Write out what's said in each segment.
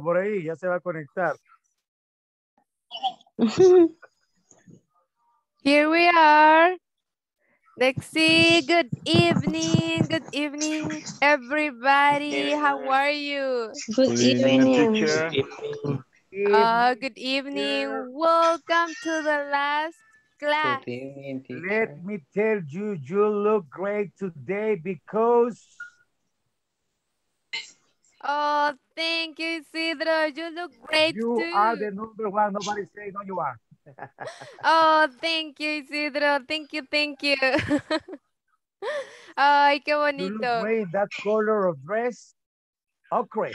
por ahí, ya se va a conectar. Here we are. Lexi, good evening. Good evening, everybody. How are you? Good evening. Good Oh, good evening. Uh, Welcome to the last class. Let me tell you, you look great today because Oh, thank you, Isidro. You look great you too. You are the number one. Nobody say no, you are. oh, thank you, Isidro. Thank you, thank you. Ay, qué bonito. You look great. That color of dress, ochre.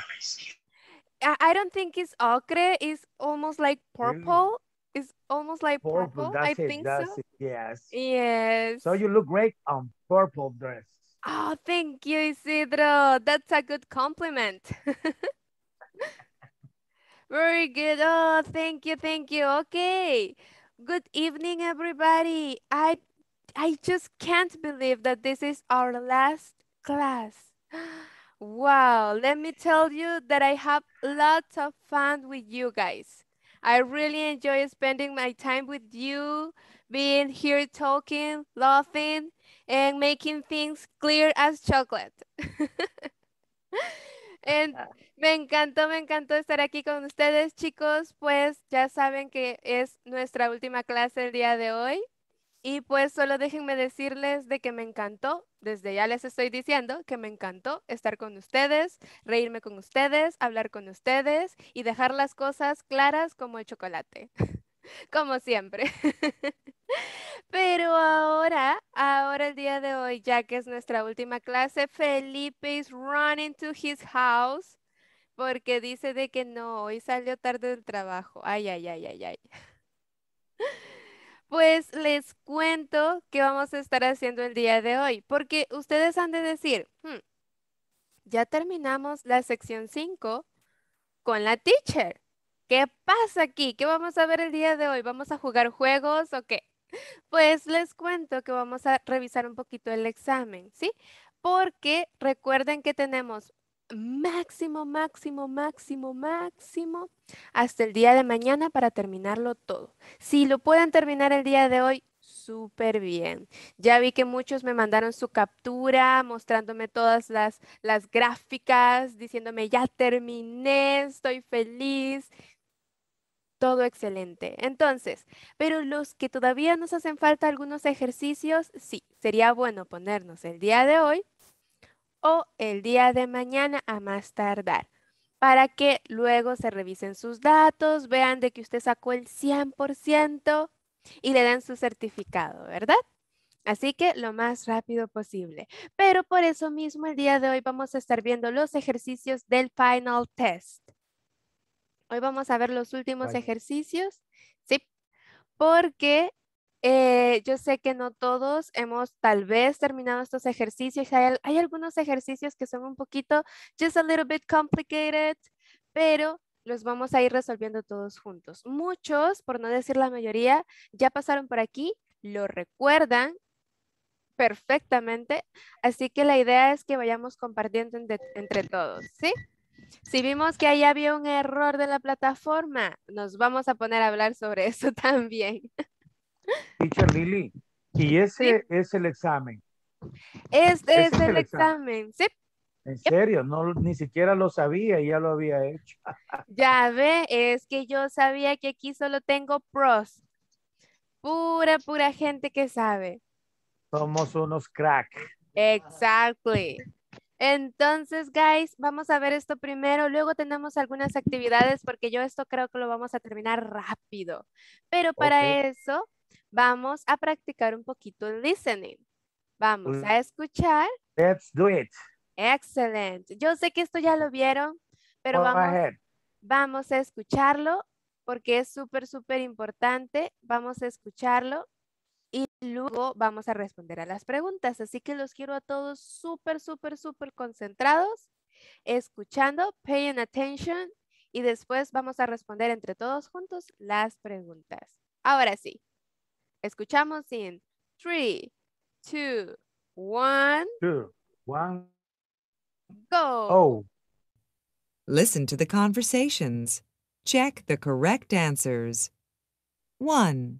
I don't think it's ochre. It's almost like purple. It's almost like purple. purple. I it, think so. It. Yes. Yes. So you look great on purple dress. Oh, thank you, Isidro. That's a good compliment. Very good. Oh, thank you, thank you. Okay. Good evening, everybody. I I just can't believe that this is our last class. Wow, let me tell you that I have lots of fun with you guys. I really enjoy spending my time with you, being here talking, laughing, and making things clear as chocolate. me encantó, me encantó estar aquí con ustedes, chicos. Pues ya saben que es nuestra última clase el día de hoy. Y pues solo déjenme decirles de que me encantó, desde ya les estoy diciendo que me encantó estar con ustedes, reírme con ustedes, hablar con ustedes y dejar las cosas claras como el chocolate, como siempre. Pero ahora, ahora el día de hoy, ya que es nuestra última clase, Felipe is running to his house porque dice de que no, hoy salió tarde del trabajo. Ay, ay, ay, ay, ay. Pues les cuento qué vamos a estar haciendo el día de hoy, porque ustedes han de decir, hmm, ya terminamos la sección 5 con la teacher. ¿Qué pasa aquí? ¿Qué vamos a ver el día de hoy? ¿Vamos a jugar juegos o qué? Pues les cuento que vamos a revisar un poquito el examen, ¿sí? Porque recuerden que tenemos máximo, máximo, máximo, máximo hasta el día de mañana para terminarlo todo. Si lo pueden terminar el día de hoy, súper bien. Ya vi que muchos me mandaron su captura mostrándome todas las, las gráficas, diciéndome ya terminé, estoy feliz todo excelente. Entonces, pero los que todavía nos hacen falta algunos ejercicios, sí, sería bueno ponernos el día de hoy o el día de mañana a más tardar para que luego se revisen sus datos, vean de que usted sacó el 100% y le dan su certificado, ¿verdad? Así que lo más rápido posible. Pero por eso mismo el día de hoy vamos a estar viendo los ejercicios del Final Test. Hoy vamos a ver los últimos ejercicios, ¿sí? Porque eh, yo sé que no todos hemos tal vez terminado estos ejercicios. Hay, algunos ejercicios que son un poquito, just a little bit complicated, pero los vamos a ir resolviendo todos juntos. Muchos, por no decir la mayoría, ya pasaron por aquí, lo recuerdan perfectamente. Así que la idea es que vayamos compartiendo entre todos, ¿sí? Si vimos que ahí había un error de la plataforma, nos vamos a poner a hablar sobre eso también. Teacher Lily, y ese es el examen. Este es, el, examen. sí. En serio, ni siquiera lo sabía, ya lo había hecho. ya ve, es que yo sabía que aquí solo tengo pros. Pura, pura gente que sabe. Somos unos crack. Exactly. Entonces, guys, vamos a ver esto primero. Luego tenemos algunas actividades porque yo esto creo que lo vamos a terminar rápido. Pero para eso vamos a practicar un poquito el listening. Vamos a escuchar. Let's do it. Excelente. Yo sé que esto ya lo vieron, pero vamos, vamos a escucharlo porque es súper, súper importante. Vamos a escucharlo Luego vamos a responder a las preguntas, así que los quiero a todos súper, súper, súper concentrados, escuchando, paying attention y después vamos a responder entre todos juntos las preguntas. Ahora sí, escuchamos en 3, 2, 1. 2, 1. Go. Oh. Listen to the conversations. Check the correct answers. 1.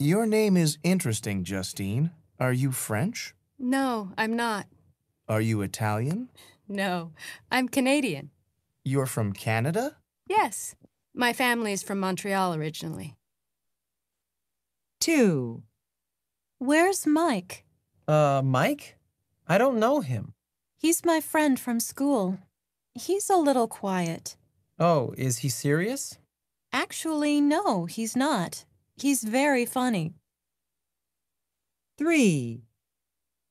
Your name is interesting, Justine. Are you French? No, I'm not. Are you Italian? No, I'm Canadian. You're from Canada? Yes. My family's from Montreal originally. 2. Where's Mike? Uh, Mike? I don't know him. He's my friend from school. He's a little quiet. Oh, is he serious? Actually, no, he's not. He's very funny. Three.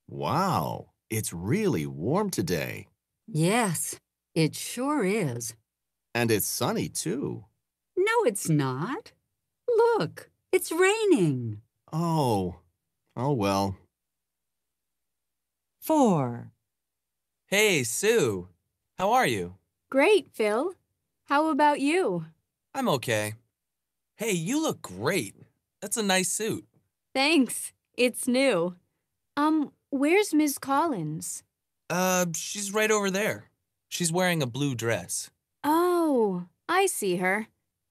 Wow, it's really warm today. Yes, it sure is. And it's sunny, too. No, it's not. Look, it's raining. Oh, oh well. Four. Hey, Sue. How are you? Great, Phil. How about you? I'm okay. Hey, you look great. That's a nice suit. Thanks. It's new. Um, where's Ms. Collins? Uh, she's right over there. She's wearing a blue dress. Oh, I see her.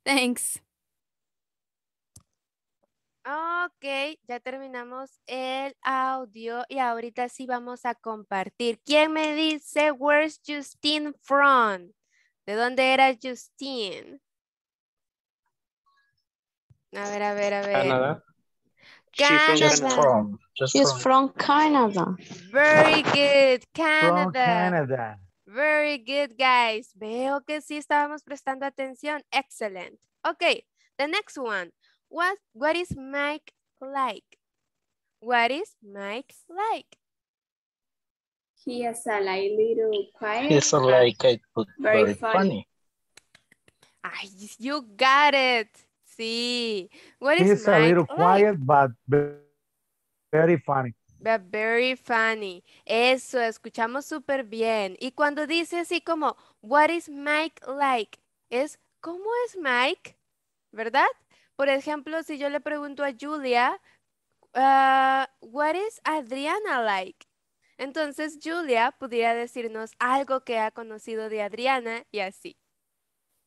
Thanks. Ok, ya terminamos el audio y ahorita sí vamos a compartir. ¿Quién me dice, where's Justine from? ¿De dónde era Justine? A ver, a ver, a ver. Canadá. Canada. She's from, from. Canada. Very good, Canada. From Canada. Very good, guys. Veo que sí estábamos prestando atención. Excellent. Okay, the next one. What, what is Mike like? What is Mike like? He is a little quiet. He's a like, very, funny. funny. you got it. Sí. What is quiet, very funny. Eso, escuchamos súper bien. Y cuando dice así como, what is Mike like? Es, ¿cómo es Mike? ¿Verdad? Por ejemplo, si yo le pregunto a Julia, uh, what is Adriana like? Entonces Julia pudiera decirnos algo que ha conocido de Adriana y así.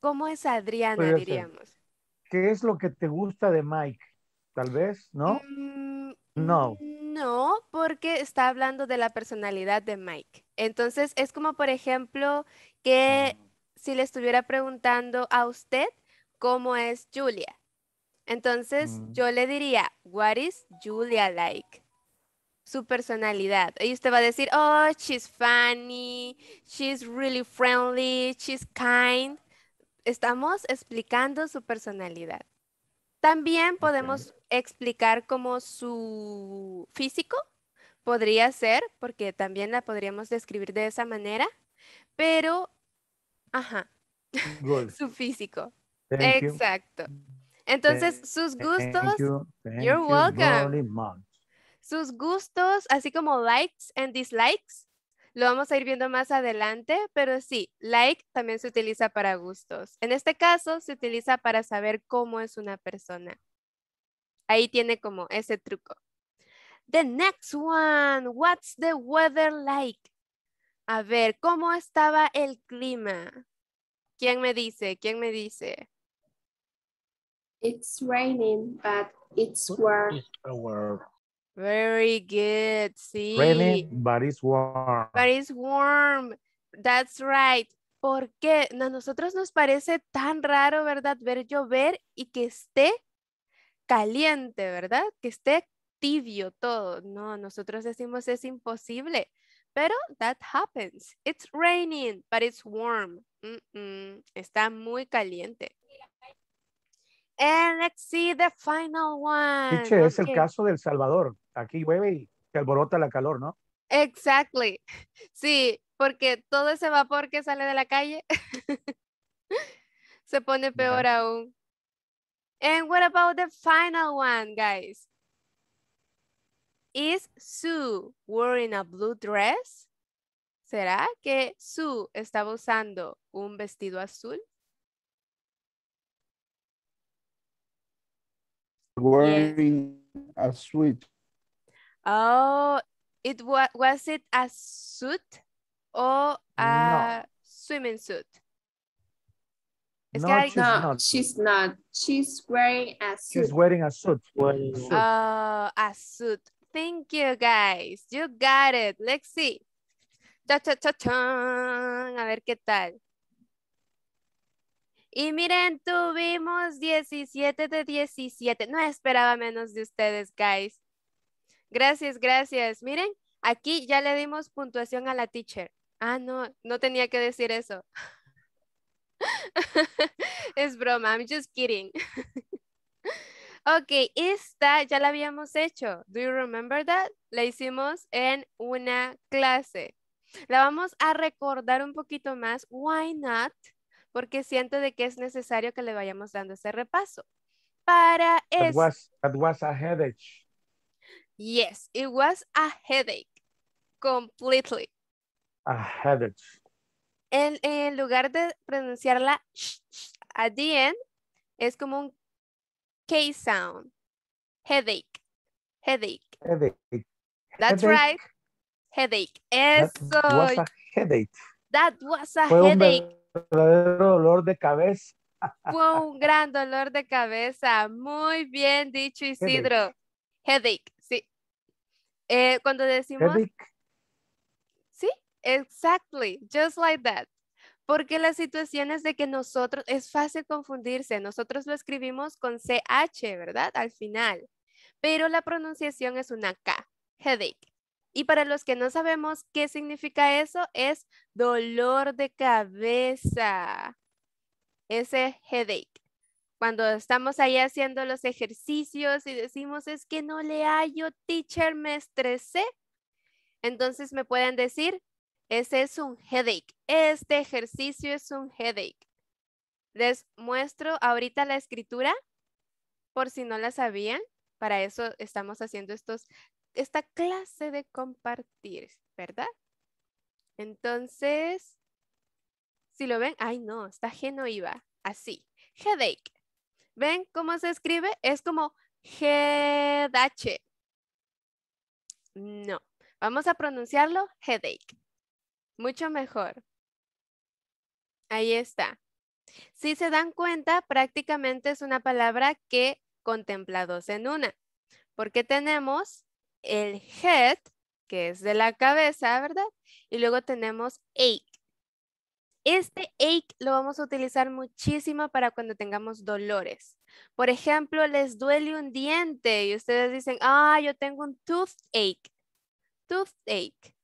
¿Cómo es Adriana, diríamos? ¿qué es lo que te gusta de Mike? Tal vez, ¿no? Mm, no. No, porque está hablando de la personalidad de Mike. Entonces, es como, por ejemplo, que ah. si le estuviera preguntando a usted cómo es Julia. Entonces, mm. yo le diría, what is Julia like? su personalidad. Y usted va a decir, oh, she's funny, she's really friendly, she's kind estamos explicando su personalidad. También podemos explicar cómo su físico podría ser, porque también la podríamos describir de esa manera, pero, ajá, su físico. Exacto. Entonces, sus gustos, sus gustos, así como likes and dislikes, lo vamos a ir viendo más adelante, pero sí, like también se utiliza para gustos. En este caso, se utiliza para saber cómo es una persona. Ahí tiene como ese truco. The next one, what's the weather like? A ver, ¿cómo estaba el clima? ¿Quién me dice? ¿Quién me dice? It's raining, but it's warm. Very good. Sí. Raining, but it's warm. But it's warm. That's right. Porque a nosotros nos parece tan raro, ¿verdad? Ver llover y que esté caliente, ¿verdad? Que esté tibio todo. No, nosotros decimos es imposible. Pero that happens. It's raining, but it's warm. Está muy caliente. And let's see the final one. Piche, es el caso del Salvador. Aquí llueve y se alborota la calor, ¿no? Exactly. Sí, porque todo ese vapor que sale de la calle se pone peor aún. And what about the final one, guys? Is Sue wearing a blue dress? ¿Será que Sue estaba usando un vestido azul? wearing yes. a suit. Oh, it wa was it a suit or a no. swimming suit? It's no, she's not. she's not. She's wearing a suit. She's wearing a suit. Wearing a suit. Oh, a suit. Thank you, guys. You got it. Let's see. Ta, ta, ta, ta. A ver qué tal. Y miren, tuvimos 17 de 17. No esperaba menos de ustedes, guys. Gracias, gracias. Miren, aquí ya le dimos puntuación a la teacher. Ah, no, no tenía que decir eso. es broma, I'm just kidding. ok, esta ya la habíamos hecho. Do you remember that? La hicimos en una clase. La vamos a recordar un poquito más. Why not? porque siento de que es necesario que le vayamos dando ese repaso. Para eso. It was, a headache. Yes, it was a headache. Completely. A headache. En, lugar de pronunciarla at the end, es como un K sound. Headache. Headache. Headache. That's right. Headache. Eso. That was a headache. That was a headache verdadero dolor de cabeza. Fue un gran dolor de cabeza. Muy bien dicho, Isidro. Headache, sí. Eh, cuando decimos... Headache. Sí, exactly. Just like that. Porque la situación es de que nosotros, es fácil confundirse, nosotros lo escribimos con CH, ¿verdad? Al final. Pero la pronunciación es una K, headache. Y para los que no sabemos qué significa eso, es dolor de cabeza. Ese headache. Cuando estamos ahí haciendo los ejercicios y decimos, es que no le hallo, teacher, me estresé. Entonces me pueden decir, ese es un headache. Este ejercicio es un headache. Les muestro ahorita la escritura, por si no la sabían. Para eso estamos haciendo estos esta clase de compartir, ¿verdad? Entonces, si lo ven, ay no, está genoiva, así, headache. ¿Ven cómo se escribe? Es como H. No, vamos a pronunciarlo headache. Mucho mejor. Ahí está. Si se dan cuenta, prácticamente es una palabra que contempla dos en una, porque tenemos el head, que es de la cabeza, ¿verdad? Y luego tenemos ache. Este ache lo vamos a utilizar muchísimo para cuando tengamos dolores. Por ejemplo, les duele un diente y ustedes dicen, ah, yo tengo un toothache. Toothache.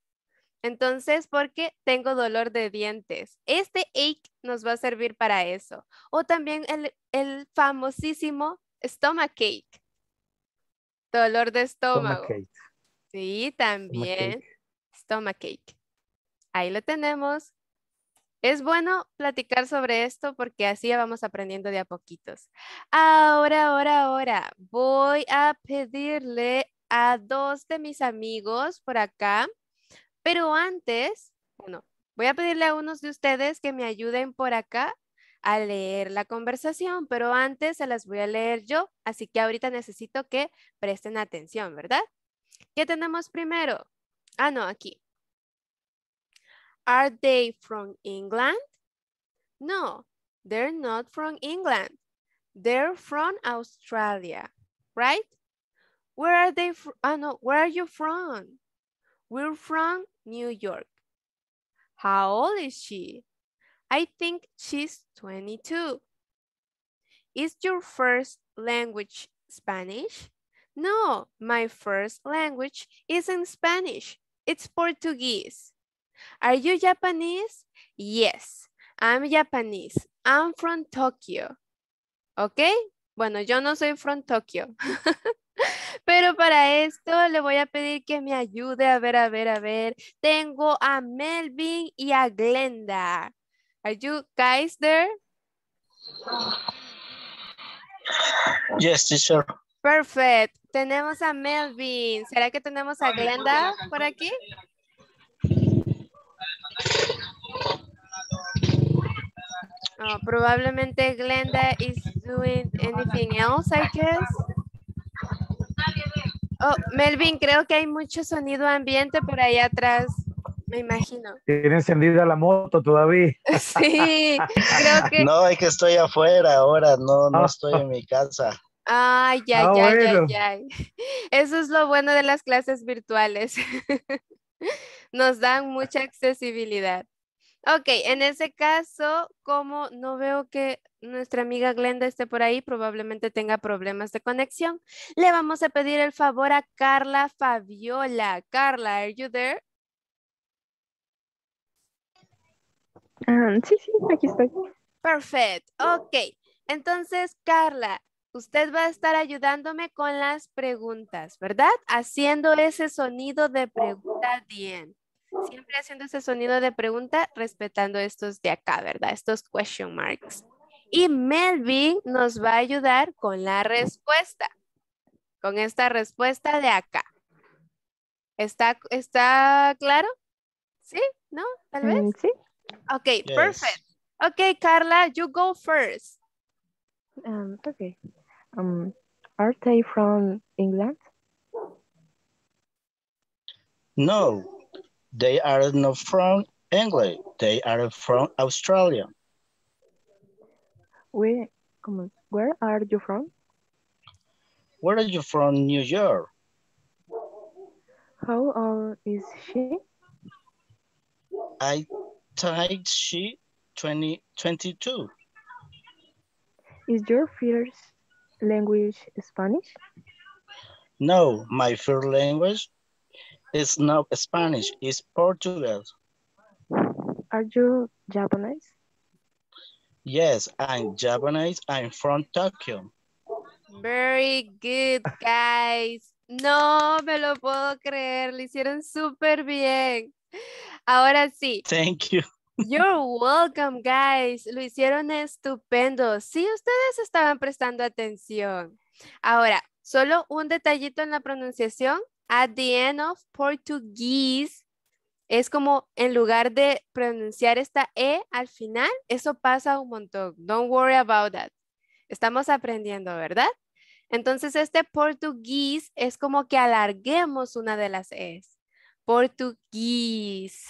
Entonces, porque tengo dolor de dientes. Este ache nos va a servir para eso. O también el, el famosísimo stomach ache. Dolor de estómago. Sí, también. Stomachache. Ahí lo tenemos. Es bueno platicar sobre esto porque así vamos aprendiendo de a poquitos. Ahora, ahora, ahora, voy a pedirle a dos de mis amigos por acá, pero antes, bueno, voy a pedirle a unos de ustedes que me ayuden por acá a leer la conversación, pero antes se las voy a leer yo, así que ahorita necesito que presten atención, ¿verdad? ¿Qué tenemos primero? Ah, no, aquí. Are they from England? No, they're not from England. They're from Australia, right? Where are they from? Ah, no, where are you from? We're from New York. How old is she? I think she's 22. Is your first language Spanish? No, my first language isn't Spanish. It's Portuguese. Are you Japanese? Yes, I'm Japanese. I'm from Tokyo. ¿Ok? Bueno, yo no soy from Tokyo. Pero para esto le voy a pedir que me ayude a ver, a ver, a ver. Tengo a Melvin y a Glenda. Are you guys there? Yes, Perfect. Tenemos a Melvin. ¿Será que tenemos a Glenda por aquí? probablemente Glenda is doing anything else, I guess. Oh, Melvin, creo que hay mucho sonido ambiente por ahí atrás. Me imagino. Tiene encendida la moto todavía. Sí, creo que. No, es que estoy afuera ahora, no, no ah. estoy en mi casa. Ay, ya, ah, ya, ya, ya. Eso es lo bueno de las clases virtuales. Nos dan mucha accesibilidad. Ok, en ese caso, como no veo que nuestra amiga Glenda esté por ahí, probablemente tenga problemas de conexión. Le vamos a pedir el favor a Carla Fabiola. Carla, are you there? sí, sí, aquí estoy. Perfecto, ok. Entonces, Carla, usted va a estar ayudándome con las preguntas, ¿verdad? Haciendo ese sonido de pregunta bien. Siempre haciendo ese sonido de pregunta, respetando estos de acá, ¿verdad? Estos question marks. Y Melvin nos va a ayudar con la respuesta. Con esta respuesta de acá. ¿Está, está claro? ¿Sí? ¿No? ¿Tal mm, vez? Sí. Okay, yes. perfect. Okay, Carla, you go first. Um, okay. Um, are they from England? No, they are not from England. They are from Australia. Where, come on, where are you from? Where are you from? New York. How old is she? I tight sheet 20, 22. Is your first language Spanish? No, my first language is not Spanish, it's Portuguese. Are you Japanese? Yes, I'm Japanese. I'm from Tokyo. Very good, guys. No me lo puedo creer. Lo hicieron súper bien. Ahora sí. Thank you. You're welcome, guys. Lo hicieron estupendo. Sí, ustedes estaban prestando atención. Ahora, solo un detallito en la pronunciación. At the end of Portuguese es como en lugar de pronunciar esta E al final, eso pasa un montón. Don't worry about that. Estamos aprendiendo, ¿verdad? Entonces este Portuguese es como que alarguemos una de las E's portugués,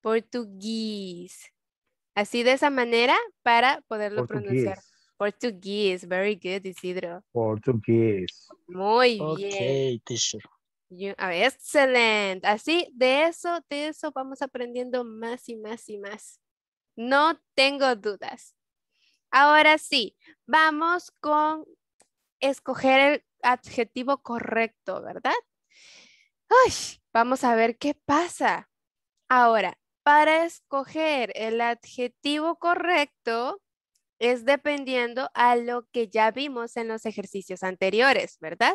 portugués. Así de esa manera para poderlo pronunciar. Portugués, very good Isidro. Portugués. Muy bien. Teacher. Ah, Excelente, Así, de eso, de eso vamos aprendiendo más y más y más. No tengo dudas. Ahora sí, vamos con escoger el adjetivo correcto, ¿verdad? vamos a ver qué pasa. Ahora, para escoger el adjetivo correcto es dependiendo a lo que ya vimos en los ejercicios anteriores, ¿verdad?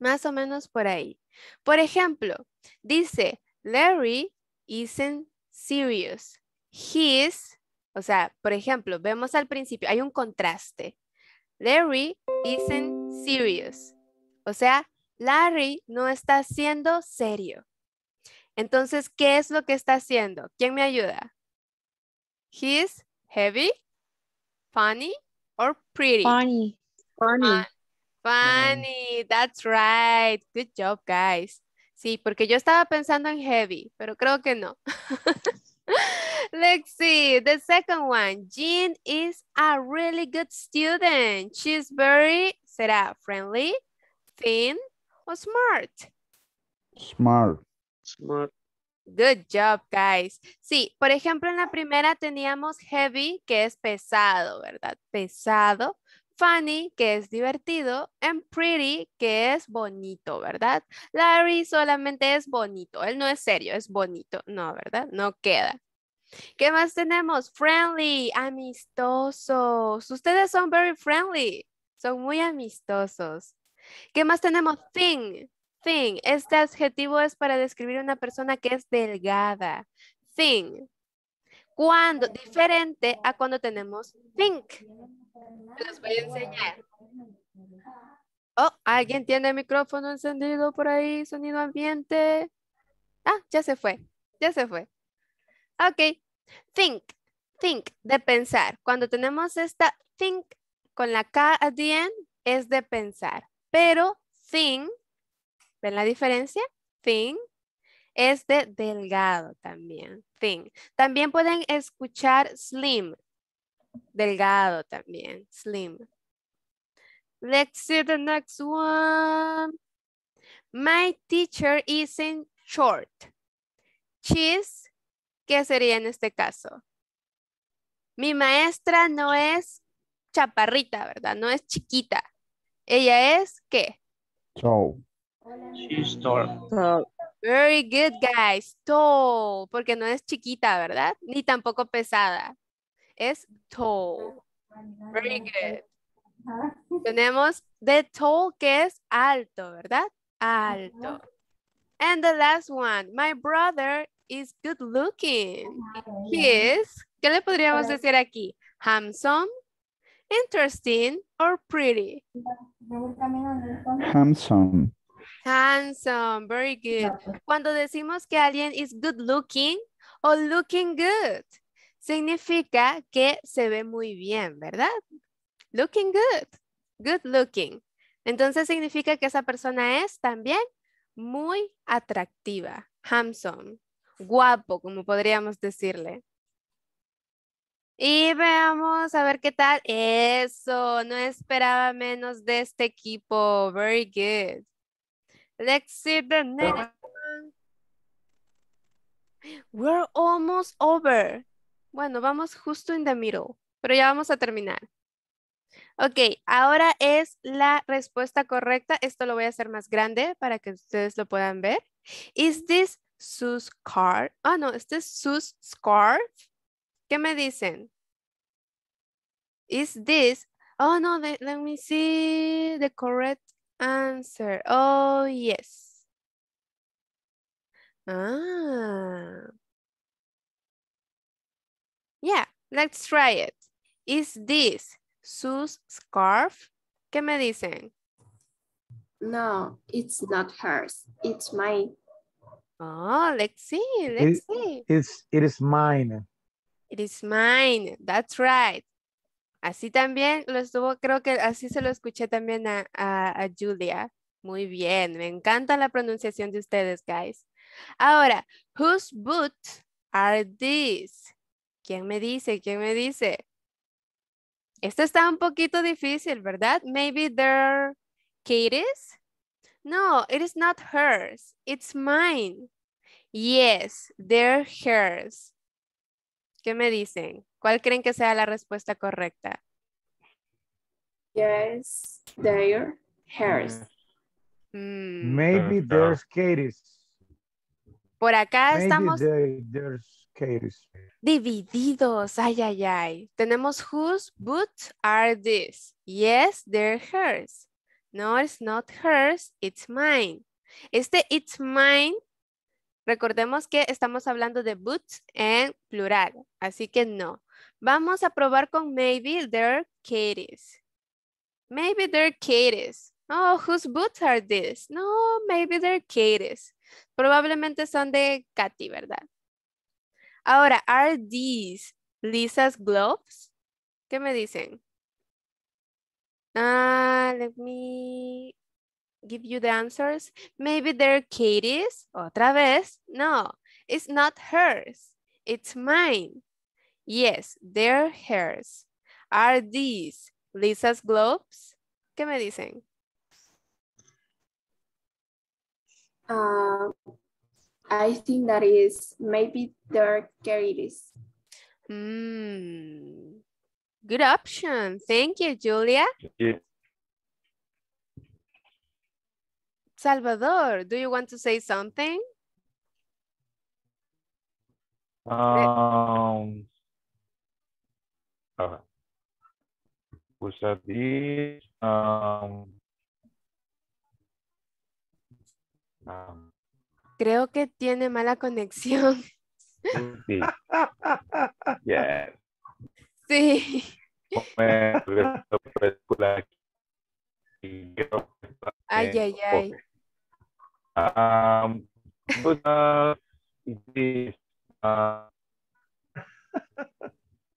Más o menos por ahí. Por ejemplo, dice, Larry isn't serious. His, o sea, por ejemplo, vemos al principio, hay un contraste. Larry isn't serious. O sea, Larry no está siendo serio. Entonces, ¿qué es lo que está haciendo? ¿Quién me ayuda? He's heavy, funny, or pretty? Funny. Funny. Funny, that's right. Good job, guys. Sí, porque yo estaba pensando en heavy, pero creo que no. Let's see, the second one. Jean is a really good student. She's very, será, friendly, thin, smart? Smart. Smart. Good job, guys. Sí, por ejemplo, en la primera teníamos heavy, que es pesado, ¿verdad? Pesado. Funny, que es divertido. And pretty, que es bonito, ¿verdad? Larry solamente es bonito. Él no es serio, es bonito. No, ¿verdad? No queda. ¿Qué más tenemos? Friendly, amistosos. Ustedes son very friendly. Son muy amistosos. ¿Qué más tenemos? Thin. Thin. Este adjetivo es para describir una persona que es delgada. Thin. Cuando, diferente a cuando tenemos think. Les voy a enseñar. Oh, ¿alguien tiene el micrófono encendido por ahí? Sonido ambiente. Ah, ya se fue. Ya se fue. Ok. Think. Think, de pensar. Cuando tenemos esta think con la K at the end, es de pensar. Pero thin, ¿ven la diferencia? Thin es de delgado también. Thin. También pueden escuchar slim. Delgado también. Slim. Let's see the next one. My teacher isn't short. She's, ¿qué sería en este caso? Mi maestra no es chaparrita, ¿verdad? No es chiquita. Ella es ¿qué? Tall. She's tall. Very good, guys. Tall. Porque no es chiquita, ¿verdad? Ni tampoco pesada. Es tall. Very good. Tenemos the tall que es alto, ¿verdad? Alto. And the last one. My brother is good looking. He is. ¿Qué le podríamos decir aquí? Handsome interesting or pretty? Handsome. Handsome, very good. Cuando decimos que alguien is good looking o looking good, significa que se ve muy bien, ¿verdad? Looking good, good looking. Entonces significa que esa persona es también muy atractiva, handsome, guapo, como podríamos decirle. Y veamos a ver qué tal. Eso, no esperaba menos de este equipo. Very good. Let's see the next one. We're almost over. Bueno, vamos justo in the middle, pero ya vamos a terminar. Ok, ahora es la respuesta correcta. Esto lo voy a hacer más grande para que ustedes lo puedan ver. Is this Sue's car? Ah, no, no, este ¿es this Sue's scarf? ¿Qué me dicen? Is this? Oh, no, let, let me see the correct answer. Oh, yes. Ah. Yeah, let's try it. Is this Sue's scarf? ¿Qué me dicen? No, it's not hers. It's mine. Oh, let's see. Let's it, see. It's, it is mine. It is mine. That's right. Así también lo estuvo, creo que así se lo escuché también a, Julia. Muy bien, me encanta la pronunciación de ustedes, guys. Ahora, whose boots are these? ¿Quién me dice? ¿Quién me dice? Esto está un poquito difícil, ¿verdad? Maybe they're Katie's? No, it is not hers. It's mine. Yes, they're hers. ¿Qué me dicen? ¿Cuál creen que sea la respuesta correcta? Yes, their hers. Mm. Maybe there's Katie's. Por acá estamos divididos. Ay, ay, ay. Tenemos whose boots are these? Yes, they're hers. No, it's not hers, it's mine. Este it's mine Recordemos que estamos hablando de boots en plural, así que no. Vamos a probar con maybe they're kitties. Maybe they're Katie's. Oh, whose boots are these? No, maybe they're kate's Probablemente son de Katy, ¿verdad? Ahora, are these Lisa's gloves? ¿Qué me dicen? Ah, let me give you the answers. Maybe they're Katie's, otra vez. No, it's not hers, it's mine. Yes, they're hers. Are these Lisa's gloves? ¿Qué me dicen? Uh, I think that is maybe they're Katie's. Hmm. Good option. Thank you, Julia. Yeah. Salvador, do you want to say something? Um, pues um, um. Creo que tiene mala conexión. Sí. Sí. Ay, ay, ay. Um,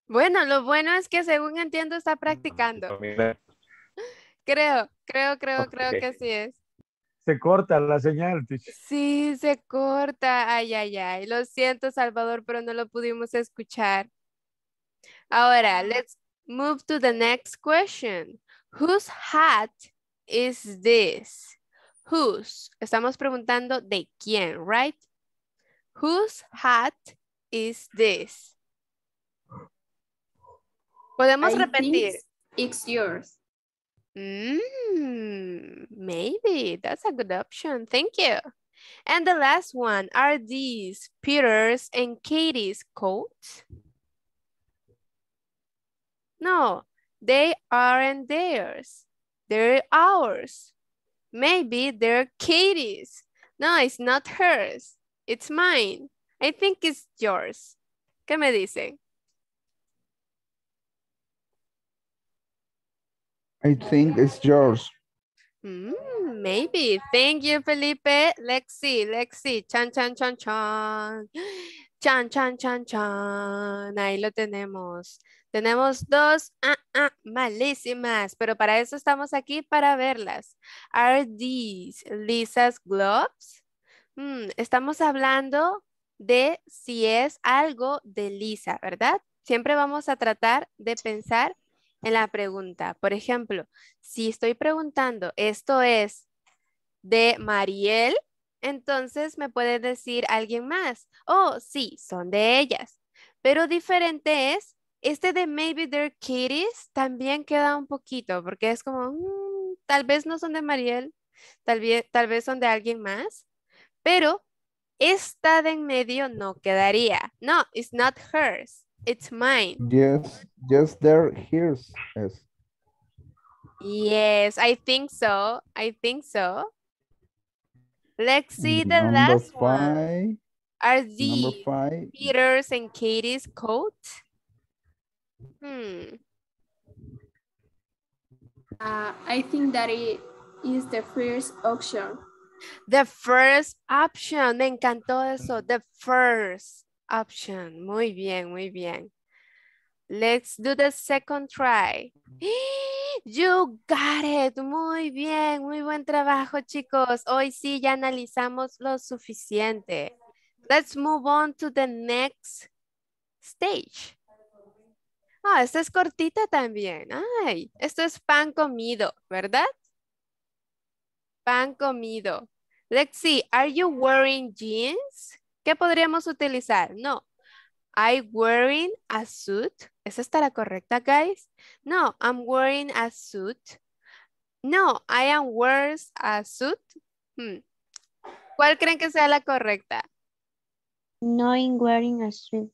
bueno, lo bueno es que según entiendo está uh, practicando. Creo, creo, creo, creo que sí es. Se corta la señal. Sí, se corta. Ay, ay, ay. Lo siento, Salvador, pero no lo pudimos escuchar. Ahora, let's move to the next question. Whose hat is this? Whose. Estamos preguntando de quién, right? Whose hat is this? Podemos I repetir. It's yours. Mm, maybe. That's a good option. Thank you. And the last one. Are these Peter's and Katie's coats? No, they aren't theirs. They're ours. Maybe they're Katie's. No, it's not hers. It's mine. I think it's yours. ¿Qué me dicen? I think it's yours. Mm, maybe. Thank you, Felipe. Let's see. Let's see. Chan, chan, chan, chan. Chan, chan, chan, chan. Ahí lo tenemos. Tenemos dos ah, ah, malísimas, pero para eso estamos aquí para verlas. Are these Lisa's gloves? Hmm, estamos hablando de si es algo de Lisa, ¿verdad? Siempre vamos a tratar de pensar en la pregunta. Por ejemplo, si estoy preguntando, ¿esto es de Mariel? Entonces me puede decir alguien más, oh, sí, son de ellas. Pero diferente es este de Maybe They're Kitties también queda un poquito, porque es como, mm, tal vez no son de Mariel, tal vez, tal vez son de alguien más, pero esta de en medio no quedaría. No, it's not hers, it's mine. Yes, yes, they're hers. Yes. I think so. I think so. Let's see the last one. Are the Peter's and Katie's coat? Hmm. Uh, I think that it is the first option. The first option. Me encantó eso. The first option. Muy bien, muy bien. Let's do the second try. You got it. Muy bien, muy buen trabajo, chicos. Hoy sí ya analizamos lo suficiente. Let's move on to the next stage. Ah, esta es cortita también. Ay, esto es pan comido, ¿verdad? Pan comido. Let's see, are you wearing jeans? ¿Qué podríamos utilizar? No. I wearing a suit. ¿Esa está la correcta, guys? No, I'm wearing a suit. No, I am wears a suit. Hmm. ¿Cuál creen que sea la correcta? No, I'm wearing a suit.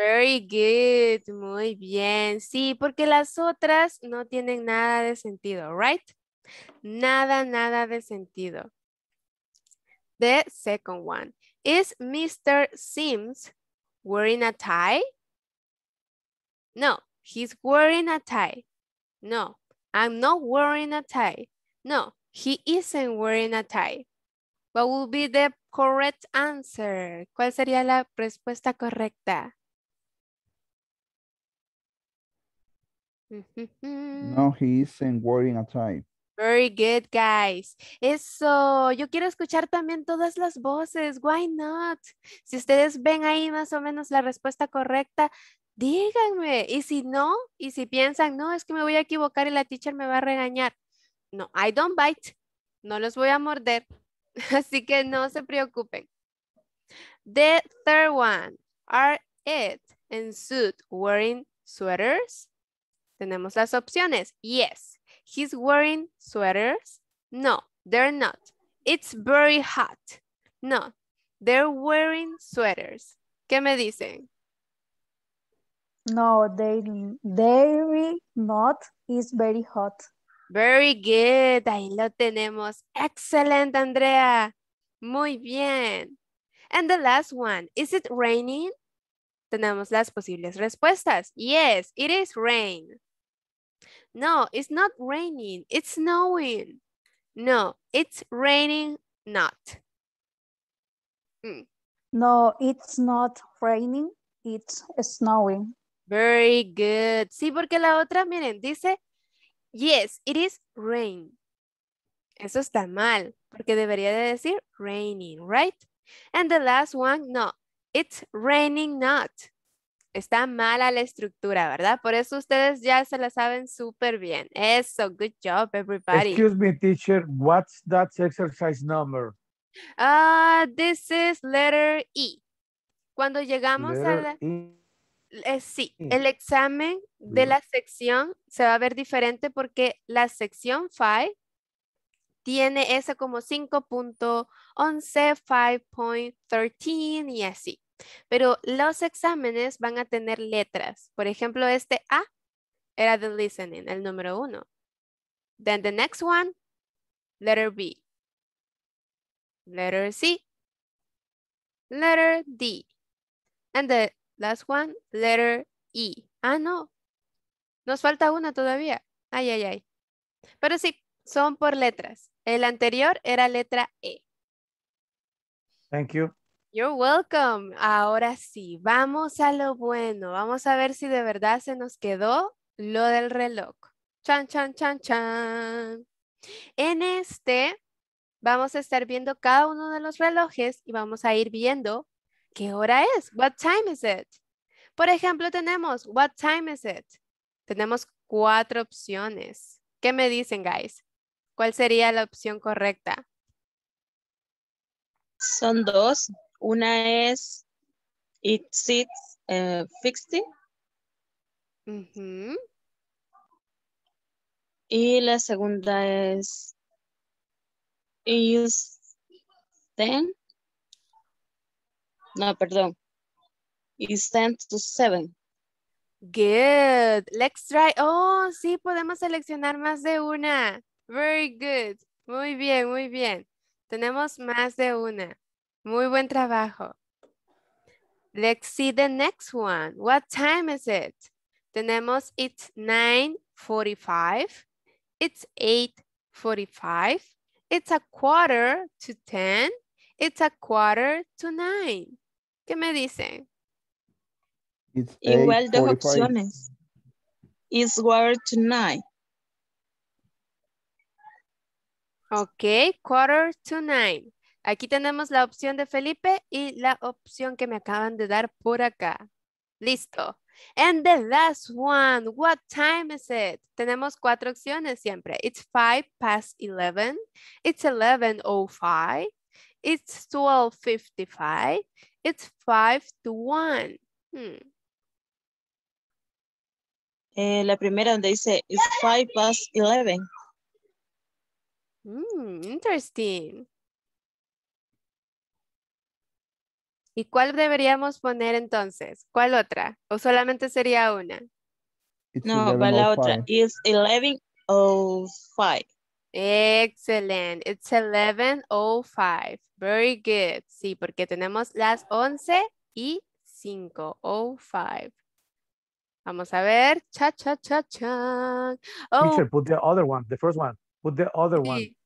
Very good, muy bien. Sí, porque las otras no tienen nada de sentido, right? Nada, nada de sentido. The second one. Is Mr. Sims wearing a tie? No, he's wearing a tie. No, I'm not wearing a tie. No, he isn't wearing a tie. What would be the correct answer? ¿Cuál sería la respuesta correcta? No, he isn't wearing a tie. Very good, guys. Eso, yo quiero escuchar también todas las voces. Why not? Si ustedes ven ahí más o menos la respuesta correcta, díganme. Y si no, y si piensan, no, es que me voy a equivocar y la teacher me va a regañar. No, I don't bite. No los voy a morder. Así que no se preocupen. The third one. Are it and suit wearing sweaters? Tenemos las opciones. Yes, he's wearing sweaters. No, they're not. It's very hot. No, they're wearing sweaters. ¿Qué me dicen? No, they, they're not. It's very hot. Very good. Ahí lo tenemos. ¡Excelente, Andrea. Muy bien. And the last one. Is it raining? Tenemos las posibles respuestas. Yes, it is rain. No, it's not raining. It's snowing. No, it's raining not. Mm. No, it's not raining. It's snowing. Very good. Sí, porque la otra, miren, dice, yes, it is rain. Eso está mal, porque debería de decir raining, right? And the last one, no, it's raining not. está mala la estructura, ¿verdad? Por eso ustedes ya se la saben súper bien. Eso, good job, everybody. Excuse me, teacher, what's that exercise number? Ah, this is letter E. Cuando llegamos a la... E. Eh, sí, e. el examen de la sección se va a ver diferente porque la sección 5 tiene ese como 5.11, 5.13 y así. Pero los exámenes van a tener letras. Por ejemplo, este A era de listening, el número uno. Then the next one, letter B. Letter C. Letter D. And the last one, letter E. Ah, no. Nos falta una todavía. Ay, ay, ay. Pero sí, son por letras. El anterior era letra E. Thank you. You're welcome. Ahora sí, vamos a lo bueno. Vamos a ver si de verdad se nos quedó lo del reloj. Chan, chan, chan, chan. En este vamos a estar viendo cada uno de los relojes y vamos a ir viendo qué hora es. What time is it? Por ejemplo, tenemos What time is it? Tenemos cuatro opciones. ¿Qué me dicen, guys? ¿Cuál sería la opción correcta? Son dos. Una es It sits uh, Y la segunda es Is ten. No, perdón. Is ten to seven. Good. Let's try. Oh, sí, podemos seleccionar más de una. Very good. Muy bien, muy bien. Tenemos más de una. Muy buen trabajo. Let's see the next one. What time is it? Tenemos it's 9.45. It's 8.45. It's a quarter to 10. It's a quarter to 9. ¿Qué me dicen? It's Igual dos opciones. It's quarter to Ok, quarter to 9. Aquí tenemos la opción de Felipe y la opción que me acaban de dar por acá. Listo. And the last one, what time is it? Tenemos cuatro opciones siempre. It's five past eleven. It's eleven oh five. It's twelve fifty-five. It's five to one. Hmm. Eh, la primera donde dice, it's five past eleven. Hmm, interesting. ¿Y cuál deberíamos poner entonces? ¿Cuál otra? ¿O solamente sería una? no, ¿cuál la otra. It's 11.05. Excelente. It's 11.05. Very good. Sí, porque tenemos las 11 y 505. Vamos a ver. Cha, cha, cha, cha. Oh. the other one, the first one. the other sí. one.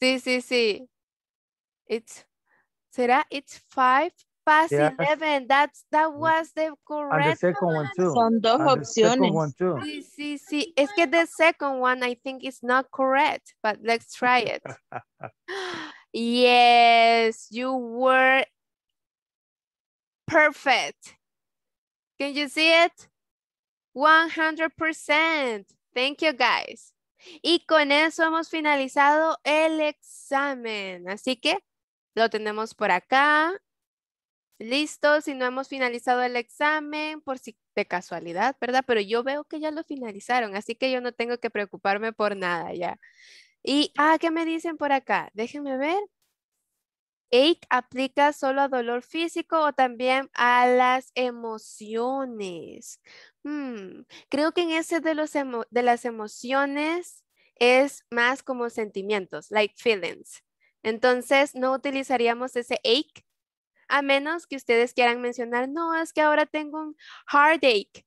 Sí, sí, sí. It's, será it's 5 past 11. That's, that was the correct one. Son dos opciones. Sí, sí, sí. Es que the second one I think is not correct, but let's try it. yes, you were perfect. Can you see it? 100%. Thank you guys. Y con eso hemos finalizado el examen. Así que lo tenemos por acá. Listo, si no hemos finalizado el examen, por si de casualidad, ¿verdad? Pero yo veo que ya lo finalizaron, así que yo no tengo que preocuparme por nada ya. Y, ah, ¿qué me dicen por acá? Déjenme ver. Ache aplica solo a dolor físico o también a las emociones. Hmm, creo que en ese de, los de las emociones es más como sentimientos, like feelings. Entonces, no utilizaríamos ese ache a menos que ustedes quieran mencionar, no, es que ahora tengo un heartache,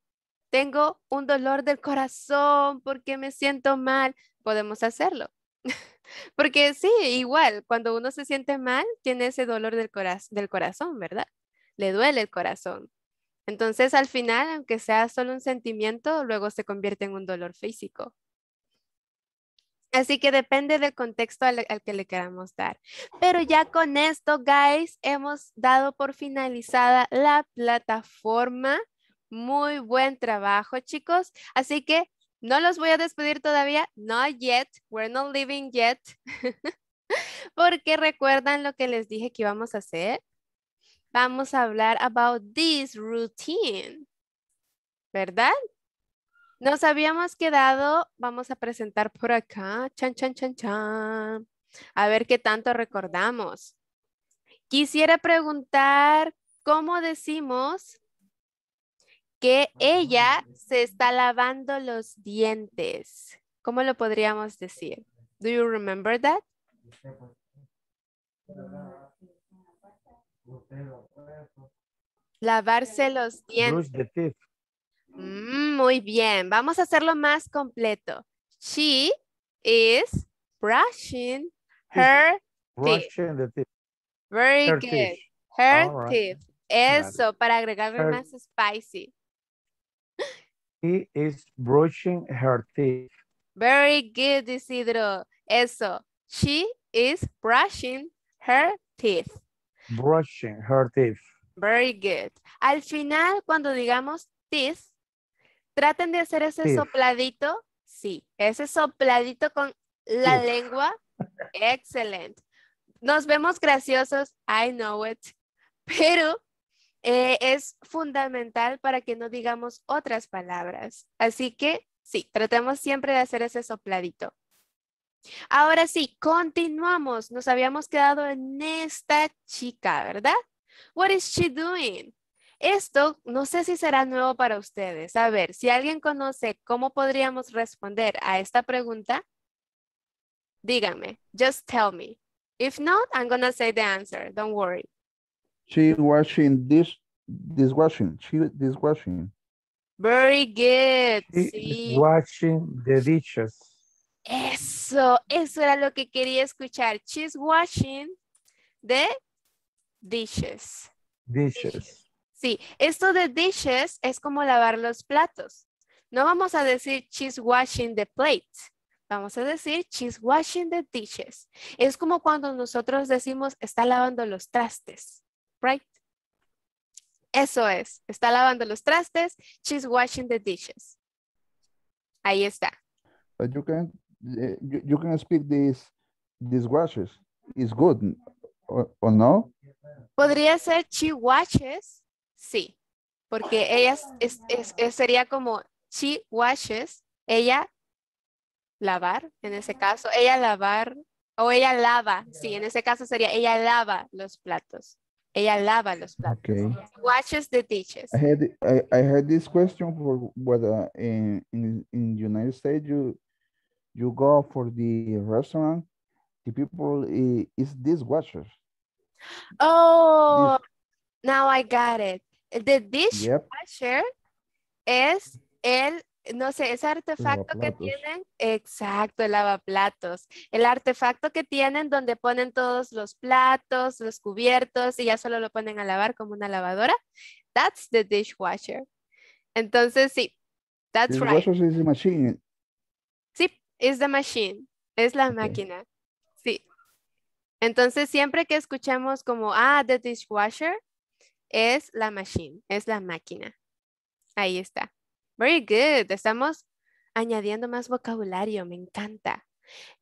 tengo un dolor del corazón porque me siento mal, podemos hacerlo. porque sí, igual, cuando uno se siente mal, tiene ese dolor del, del corazón, ¿verdad? Le duele el corazón. Entonces, al final, aunque sea solo un sentimiento, luego se convierte en un dolor físico. Así que depende del contexto al, que le queramos dar. Pero ya con esto, guys, hemos dado por finalizada la plataforma. Muy buen trabajo, chicos. Así que no los voy a despedir todavía. Not yet. We're not leaving yet. Porque recuerdan lo que les dije que íbamos a hacer. Vamos a hablar about this routine. ¿Verdad? Nos habíamos quedado, vamos a presentar por acá, chan, chan, chan, chan, a ver qué tanto recordamos. Quisiera preguntar cómo decimos que ella se está lavando los dientes. ¿Cómo lo podríamos decir? Do you remember that? Lavarse los dientes. Mm, muy bien, vamos a hacerlo más completo. She is brushing her teeth. Very good. Her teeth. Eso, para agregarle más spicy. She is brushing her teeth. Very good, Isidro. Eso. She is brushing her teeth. Brushing her teeth. Very good. Al final, cuando digamos teeth, Traten de hacer ese sopladito, sí, ese sopladito con la lengua. Excelente. Nos vemos graciosos, I know it, pero eh, es fundamental para que no digamos otras palabras. Así que sí, tratemos siempre de hacer ese sopladito. Ahora sí, continuamos. Nos habíamos quedado en esta chica, ¿verdad? What is she doing? Esto no sé si será nuevo para ustedes. A ver, si alguien conoce cómo podríamos responder a esta pregunta, díganme, just tell me. If not, I'm going to say the answer, don't worry. She's washing this washing. She's washing. Very good. She's Washing the dishes. Eso, eso era lo que quería escuchar. She's washing the Dishes. dishes. Sí, esto de dishes es como lavar los platos. No vamos a decir she's washing the plate. Vamos a decir she's washing the dishes. Es como cuando nosotros decimos está lavando los trastes, right? Eso es, está lavando los trastes, she's washing the dishes. Ahí está. But you can eh, you, can speak this this washes. It's good or, no? Podría ser she washes Sí, porque ella es, sería como she washes, ella lavar, en ese caso, ella lavar o ella lava, sí, en ese caso sería ella lava los platos. Ella lava los platos. Washes the dishes. I had, this question for whether uh, in, in, United States you you go for the restaurant, the people eh, is, this washer. Oh, now I got it. The dishwasher es el, no sé, ese artefacto que tienen, exacto, el lavaplatos, el artefacto que tienen donde ponen todos los platos, los cubiertos y ya solo lo ponen a lavar como una lavadora. That's the dishwasher. Entonces, sí, that's right. Dishwasher is the machine. Sí, is the machine, es la máquina. Sí. Entonces, siempre que escuchamos como, ah, the dishwasher, es la machine, es la máquina. Ahí está. Very good. Estamos añadiendo más vocabulario, me encanta.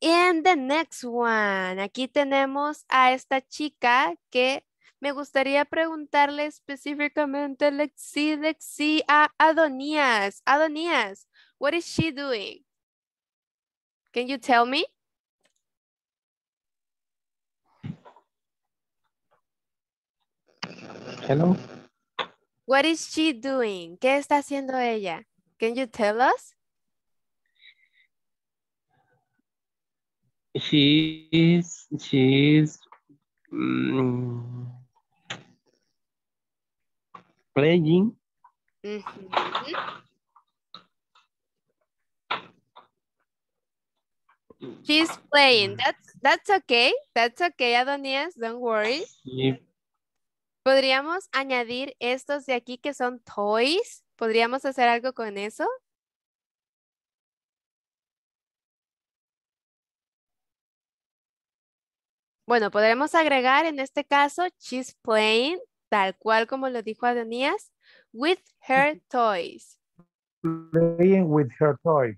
And the next one. Aquí tenemos a esta chica que me gustaría preguntarle específicamente, Lexi, Lexi, a Adonías. Adonías, what is she doing? Can you tell me? Hello. What is she doing? ¿Qué está haciendo ella? Can you tell us? She is, she is um, mm, playing. Mm -hmm. She's playing. That's that's okay. That's okay, Adonias. Don't worry. She Podríamos añadir estos de aquí que son toys. ¿Podríamos hacer algo con eso? Bueno, podremos agregar en este caso, she's playing, tal cual como lo dijo Adonías, with her toys. Playing with her toys.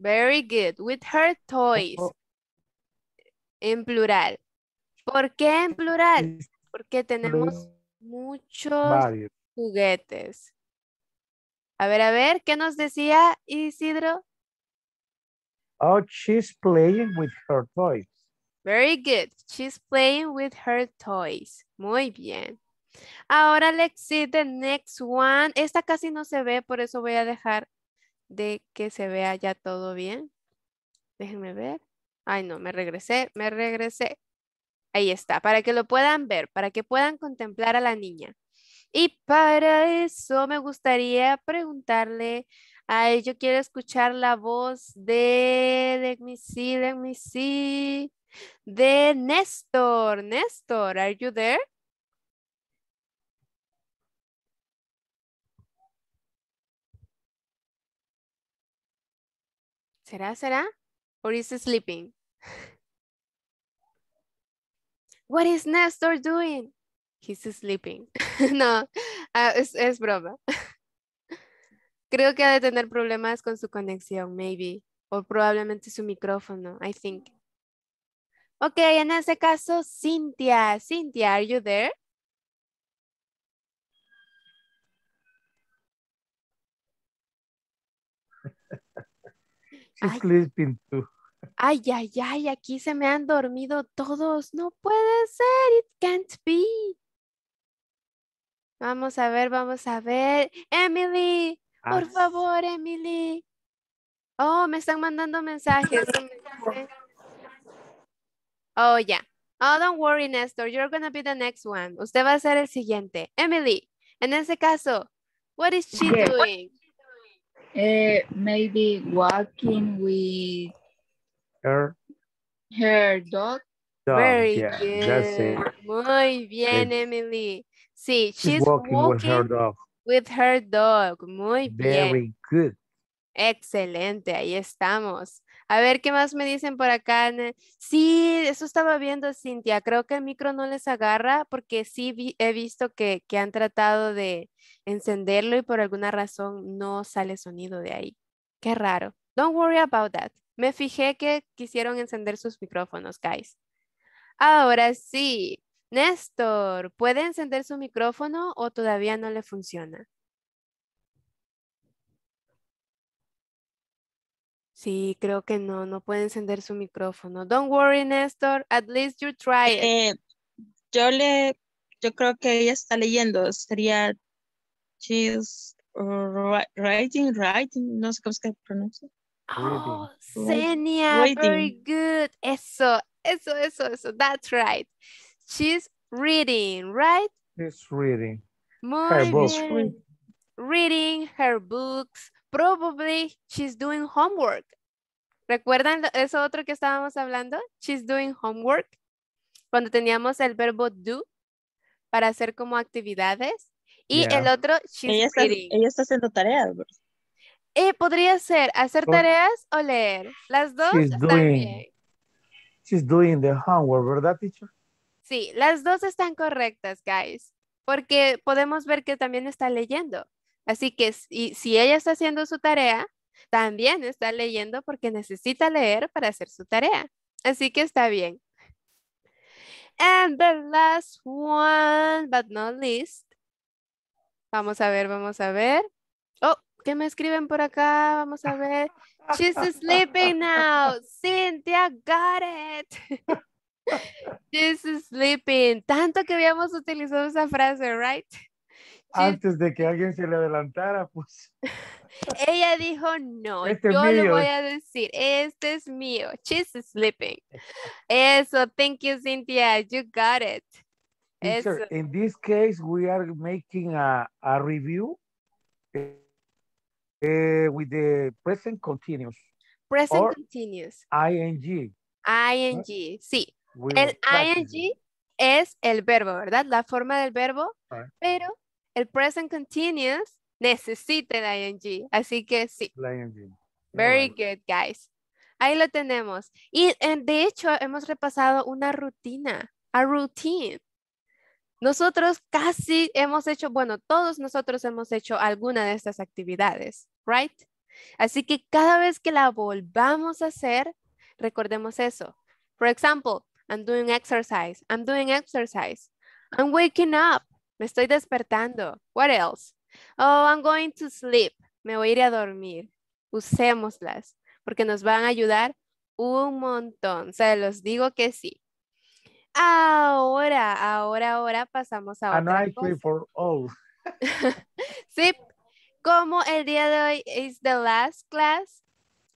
Very good. With her toys. En plural. ¿Por qué en plural? Porque tenemos Muchos juguetes. A ver, a ver, ¿qué nos decía Isidro? Oh, she's playing with her toys. Very good. She's playing with her toys. Muy bien. Ahora, let's see the next one. Esta casi no se ve, por eso voy a dejar de que se vea ya todo bien. Déjenme ver. Ay, no, me regresé, me regresé. Ahí está, para que lo puedan ver, para que puedan contemplar a la niña. Y para eso me gustaría preguntarle, a yo quiero escuchar la voz de, let me see, de Néstor. Néstor, are you there? ¿Será, será? Or is sleeping? what is Nestor doing? He's sleeping. no, ah, es, es broma. Creo que ha de tener problemas con su conexión, maybe. O probablemente su micrófono, I think. Ok, en ese caso, Cynthia. Cynthia, are you there? She's sleeping Ay, ay, ay, aquí se me han dormido todos. No puede ser, it can't be. Vamos a ver, vamos a ver. Emily, ah. por favor, Emily. Oh, me están mandando mensajes. Oh, ya. Oh, don't worry, Nestor. You're gonna be the next one. Usted va a ser el siguiente. Emily, en ese caso, what is she doing? Eh, maybe walking with Her, dog. Very good. Muy bien, Emily. Sí, she's, walking, with her dog. Muy bien. Very good. Excelente, ahí estamos. A ver, ¿qué más me dicen por acá? Sí, eso estaba viendo, Cintia. Creo que el micro no les agarra porque sí he visto que, que han tratado de encenderlo y por alguna razón no sale sonido de ahí. Qué raro. Don't worry about that. Me fijé que quisieron encender sus micrófonos, guys. Ahora sí. Néstor, ¿puede encender su micrófono o todavía no le funciona? Sí, creo que no, no puede encender su micrófono. Don't worry, Néstor, at least you try it. Eh, yo le, yo creo que ella está leyendo, sería she's uh, writing, writing, no sé cómo se pronuncia. Oh, Xenia, very good. Eso, eso, eso, eso. That's right. She's reading, right? She's reading. Muy her books. Reading her books. Probably she's doing homework. ¿Recuerdan eso otro que estábamos hablando? She's doing homework. Cuando teníamos el verbo do para hacer como actividades. Y el otro, she's reading. Ella está haciendo tareas. Eh, podría ser hacer tareas o leer. Las dos están doing, bien. She's doing the homework, ¿verdad, teacher? Sí, las dos están correctas, guys. Porque podemos ver que también está leyendo. Así que si, ella está haciendo su tarea, también está leyendo porque necesita leer para hacer su tarea. Así que está bien. And the last one, but not least. Vamos a ver, vamos a ver. Oh, ¿Qué me escriben por acá? Vamos a ver. She's sleeping now. Cynthia got it. She's sleeping. Tanto que habíamos utilizado esa frase, right? Antes de que alguien se le adelantara, pues. Ella dijo, no, este yo lo voy a decir, este es mío. She's sleeping. Eso, thank you, Cynthia. You got it. in this case, we are making a, a review. Eh, with the present continuous. Present continuous. ING. ING, sí. el ING es el verbo, ¿verdad? La forma del verbo, pero el present continuous necesita el ING, así que sí. Very good, guys. Ahí lo tenemos. Y eh, de hecho, hemos repasado una rutina, a routine. Nosotros casi hemos hecho, bueno, todos nosotros hemos hecho alguna de estas actividades right? Así que cada vez que la volvamos a hacer, recordemos eso. For example, I'm doing exercise. I'm doing exercise. I'm waking up. Me estoy despertando. What else? Oh, I'm going to sleep. Me voy a ir a dormir. Usémoslas porque nos van a ayudar un montón. Se los digo que sí. Ahora, ahora, ahora pasamos a otra And I cosa. For all. sí, como el día de hoy es the last class,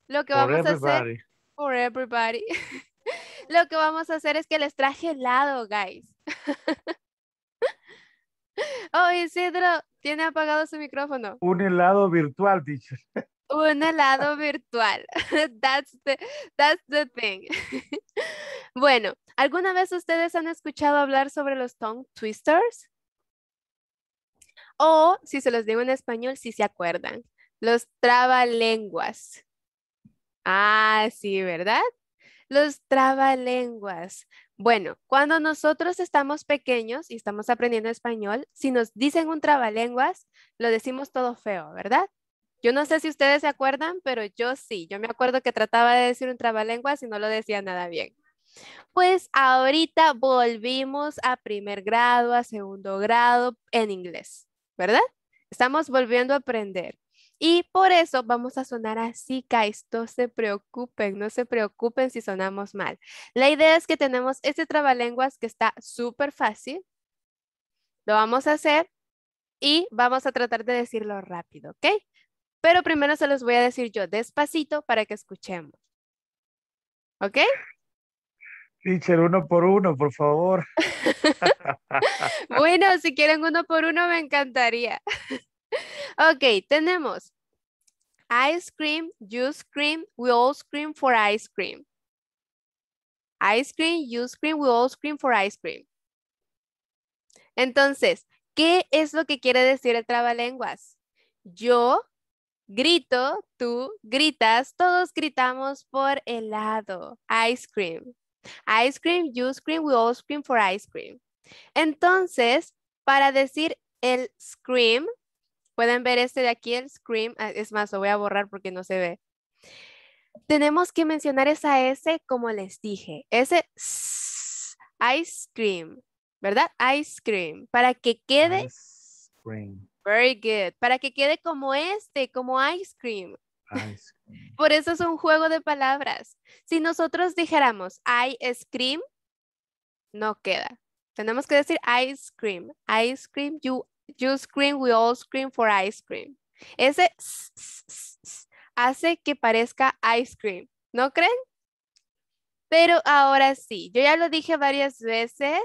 lo que vamos a hacer for everybody, lo que vamos a hacer es que les traje helado, guys. oh, Isidro, tiene apagado su micrófono. Un helado virtual, teacher. Un helado virtual. That's the, that's the thing. bueno, ¿alguna vez ustedes han escuchado hablar sobre los tongue twisters? O si se los digo en español, si se acuerdan. Los trabalenguas. Ah, sí, ¿verdad? Los trabalenguas. Bueno, cuando nosotros estamos pequeños y estamos aprendiendo español, si nos dicen un trabalenguas, lo decimos todo feo, ¿verdad? Yo no sé si ustedes se acuerdan, pero yo sí. Yo me acuerdo que trataba de decir un trabalenguas y no lo decía nada bien. Pues ahorita volvimos a primer grado, a segundo grado en inglés. ¿verdad? Estamos volviendo a aprender. Y por eso vamos a sonar así, guys. No se preocupen, no se preocupen si sonamos mal. La idea es que tenemos este trabalenguas que está súper fácil. Lo vamos a hacer y vamos a tratar de decirlo rápido, ¿ok? Pero primero se los voy a decir yo despacito para que escuchemos. ¿Ok? Teacher, uno por uno, por favor. bueno, si quieren uno por uno, me encantaría. ok, tenemos ice cream, you scream, we all scream for ice cream. Ice cream, you scream, we all scream for ice cream. Entonces, ¿qué es lo que quiere decir el trabalenguas? Yo grito, tú gritas, todos gritamos por helado, ice cream. Ice cream, you scream, we all scream for ice cream. Entonces, para decir el scream, pueden ver este de aquí, el scream, ah, es más, lo voy a borrar porque no se ve. Tenemos que mencionar esa S como les dije, ese ice cream, ¿verdad? Ice cream, para que quede... Very good. Para que quede como este, como ice cream. Por eso es un juego de palabras. Si nosotros dijéramos ice cream, no queda. Tenemos que decir ice cream, ice cream, you, you scream, we all scream for ice cream. Ese hace que parezca ice cream, ¿no creen? Pero ahora sí, yo ya lo dije varias veces.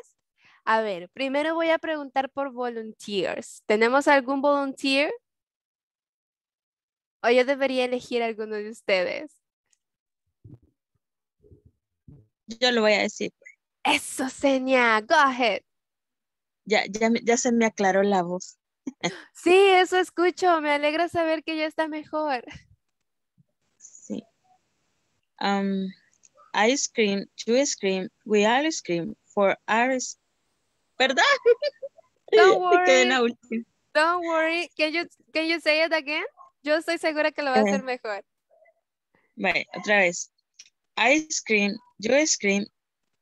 A ver, primero voy a preguntar por volunteers. ¿Tenemos algún volunteer? o yo debería elegir alguno de ustedes. Yo lo voy a decir. Eso, seña, go ahead. Ya, se me aclaró la voz. Sí, eso escucho. Me alegra saber que ya está mejor. Sí. Um, I scream, you scream, we all scream for our ¿Verdad? Don't worry. Don't worry. Can you, can you say it again? Yo estoy segura que lo va a hacer mejor. Vale, otra vez. Ice cream, you scream,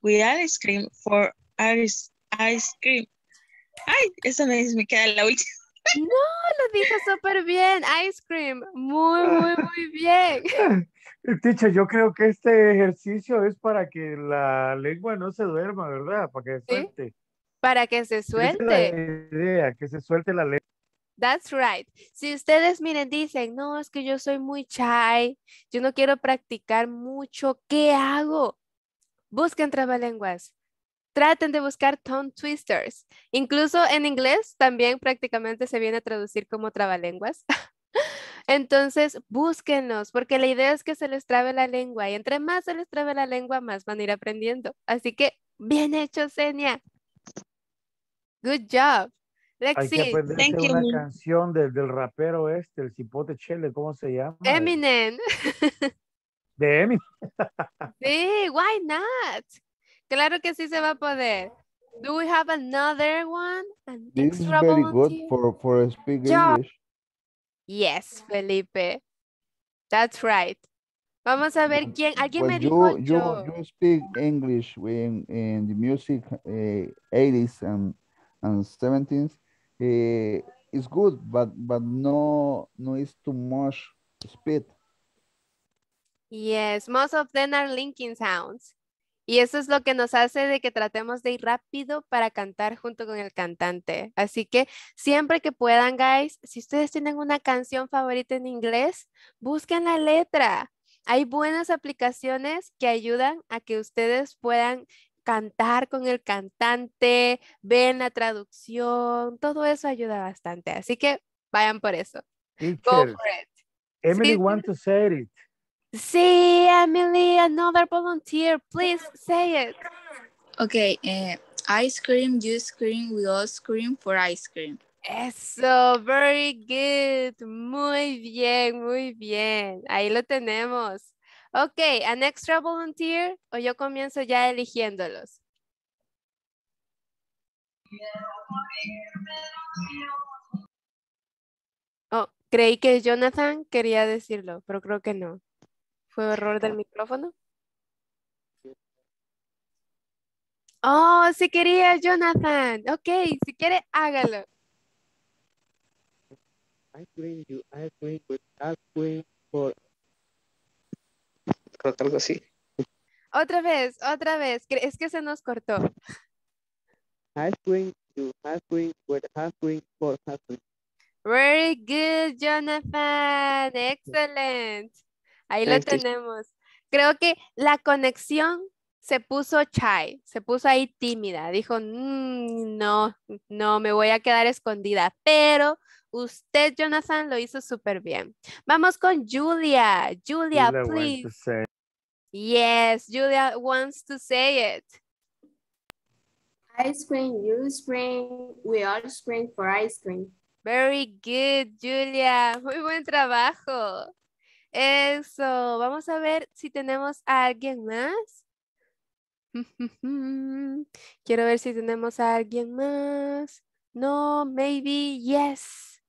we ice cream for ice, ice cream. Ay, eso me, me queda la última. No, lo dijo súper bien. Ice cream. Muy, muy, muy bien. Ticha, yo creo que este ejercicio es para que la lengua no se duerma, ¿verdad? Para que suelte. Para que se suelte. la idea, que se suelte la lengua. That's right. Si ustedes miren, dicen, no, es que yo soy muy shy, yo no quiero practicar mucho, ¿qué hago? Busquen trabalenguas. Traten de buscar tongue twisters. Incluso en inglés también prácticamente se viene a traducir como trabalenguas. Entonces, búsquenlos, porque la idea es que se les trabe la lengua y entre más se les trabe la lengua, más van a ir aprendiendo. Así que, bien hecho, Senia. Good job. Hay que aprenderse una canción del, del rapero este, el cipote chele, ¿cómo se llama? Eminem. De Eminem. sí, why not? Claro que sí se va a poder. Do we have another one? An This is very good for, for speaking English. Yes, Felipe. That's right. Vamos a ver mm, quién, alguien pues me dijo you, yo. You, you speak English in, in the music 80s eh, and, and 70s es eh, it's good, but but no no demasiado too much speed. Yes, most of them are linking sounds. Y eso es lo que nos hace de que tratemos de ir rápido para cantar junto con el cantante. Así que siempre que puedan, guys, si ustedes tienen una canción favorita en inglés, busquen la letra. Hay buenas aplicaciones que ayudan a que ustedes puedan cantar con el cantante, ver la traducción, todo eso ayuda bastante. Así que vayan por eso. Go for it. Emily wants want to say it. Sí, Emily, another volunteer, please say it. Okay, eh, ice cream, you cream, we all scream for ice cream. Eso, very good, muy bien, muy bien. Ahí lo tenemos. Ok, an extra volunteer o yo comienzo ya eligiéndolos. Oh, creí que Jonathan quería decirlo, pero creo que no. ¿Fue error del micrófono? Oh, si quería Jonathan. Ok, si quiere, hágalo. I you, I I for así. Otra vez, otra vez, es que se nos cortó. wing, to Very good, Jonathan. excelente. Ahí lo tenemos. Creo que la conexión se puso chai, se puso ahí tímida, dijo, mm, no, no, me voy a quedar escondida, pero usted, Jonathan, lo hizo súper bien. Vamos con Julia. Julia, please. Yes, Julia wants to say it. Ice cream, you scream, we all scream for ice cream. Very good, Julia. Muy buen trabajo. Eso, vamos a ver si tenemos a alguien más. Quiero ver si tenemos a alguien más. No, maybe, yes.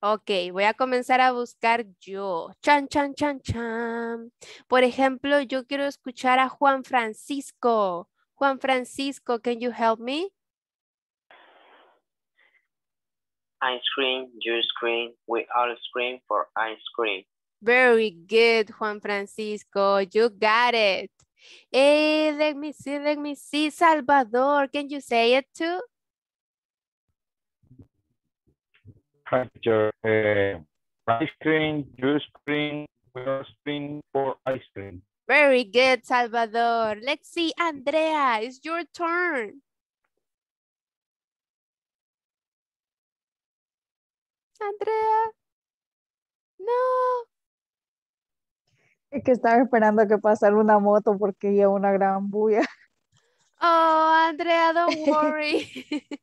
Ok, voy a comenzar a buscar yo. Chan, chan, chan, chan. Por ejemplo, yo quiero escuchar a Juan Francisco. Juan Francisco, can you help me? Ice cream, you scream, we all scream for ice cream. Very good, Juan Francisco. You got it. Hey, eh, let me see, let me see, Salvador, can you say it too? Culture, uh, ice cream, juice cream, water cream or ice cream. Very good, Salvador. Let's see, Andrea, it's your turn. Andrea. No. que estaba esperando que pasara una moto porque había una gran bulla. Oh, Andrea, don't worry.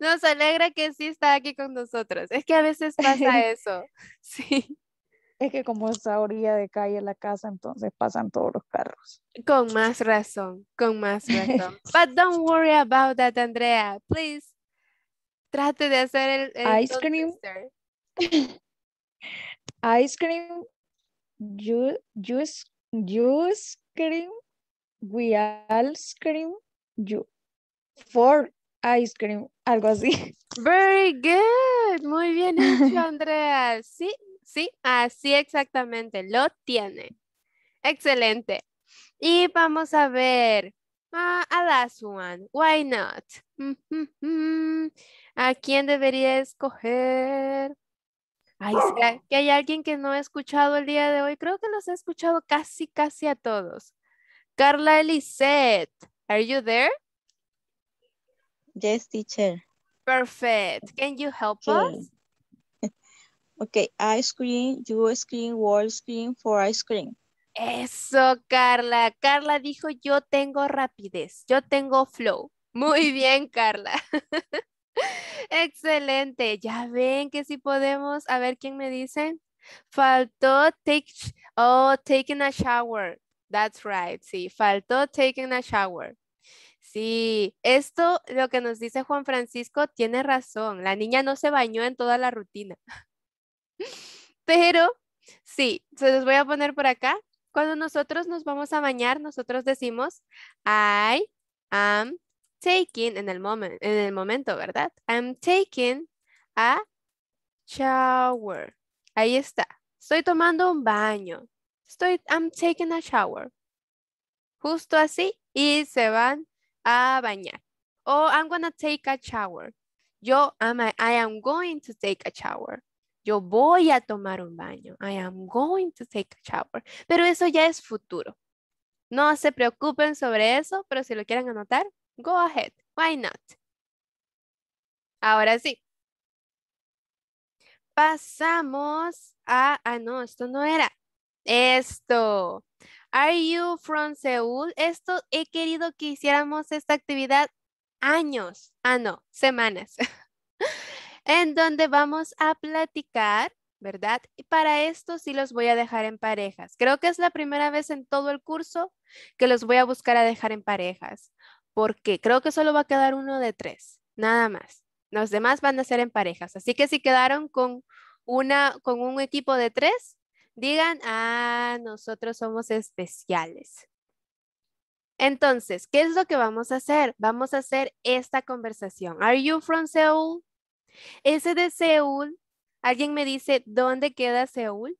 Nos alegra que sí está aquí con nosotros. Es que a veces pasa eso. Sí. Es que como es a orilla de calle la casa, entonces pasan todos los carros. Con más razón, con más razón. But don't worry about that, Andrea. Please, trate de hacer el... ice cream. Ice cream you, you, you scream, we all scream, For ice cream, algo así. Very good, muy bien hecho, Andrea. Sí, sí, así exactamente, lo tiene. Excelente. Y vamos a ver. Ah, a last one. Why not? Mm, mm, mm. ¿A quién debería escoger? Ay, que hay alguien que no ha escuchado el día de hoy? Creo que los ha escuchado casi, casi a todos. Carla Elisette, are you there? Yes, teacher. Perfect. Can you help us? Okay, ice cream, you screen, wall screen for ice cream. Eso, Carla. Carla dijo, yo tengo rapidez, yo tengo flow. Muy bien, Carla. Excelente, ya ven que si podemos. A ver quién me dice. Faltó take, oh, taking a shower. That's right, sí, faltó taking a shower. Sí, esto lo que nos dice Juan Francisco tiene razón. La niña no se bañó en toda la rutina. Pero sí, se los voy a poner por acá. Cuando nosotros nos vamos a bañar, nosotros decimos I am taking en el, en el momento, ¿verdad? I'm taking a shower. Ahí está. Estoy tomando un baño. Estoy, I'm taking a shower. Justo así. Y se van a bañar. O oh, I'm gonna take a shower. Yo am, I am going to take a shower. Yo voy a tomar un baño. I am going to take a shower. Pero eso ya es futuro. No se preocupen sobre eso, pero si lo quieren anotar, Go ahead. Why not? Ahora sí. Pasamos a... Ah, no, esto no era. Esto. Are you from Seoul? Esto he querido que hiciéramos esta actividad años. Ah, no, semanas. en donde vamos a platicar, ¿verdad? Y para esto sí los voy a dejar en parejas. Creo que es la primera vez en todo el curso que los voy a buscar a dejar en parejas porque creo que solo va a quedar uno de tres, nada más. Los demás van a ser en parejas. Así que si quedaron con, una, con un equipo de tres, digan, ah, nosotros somos especiales. Entonces, ¿qué es lo que vamos a hacer? Vamos a hacer esta conversación. Are you from Seoul? Ese de Seúl, alguien me dice, ¿dónde queda Seúl?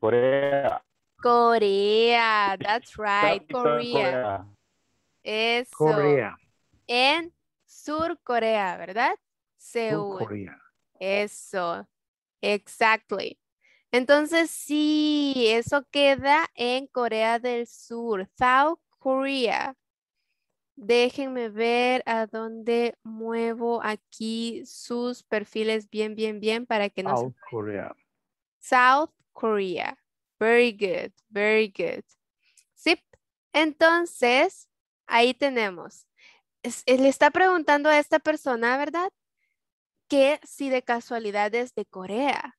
Corea. Corea that's right, Corea En Sur Corea, ¿verdad? Corea. Eso, exactly. Entonces, sí, eso queda en Corea del Sur, South Korea. Déjenme ver a dónde muevo aquí sus perfiles bien, bien, bien para que no South se... Korea. South Korea. Very good, very good. ¿Sí? Entonces, ahí tenemos. Eh, le está preguntando a esta persona, ¿verdad? Que si de casualidad es de Corea.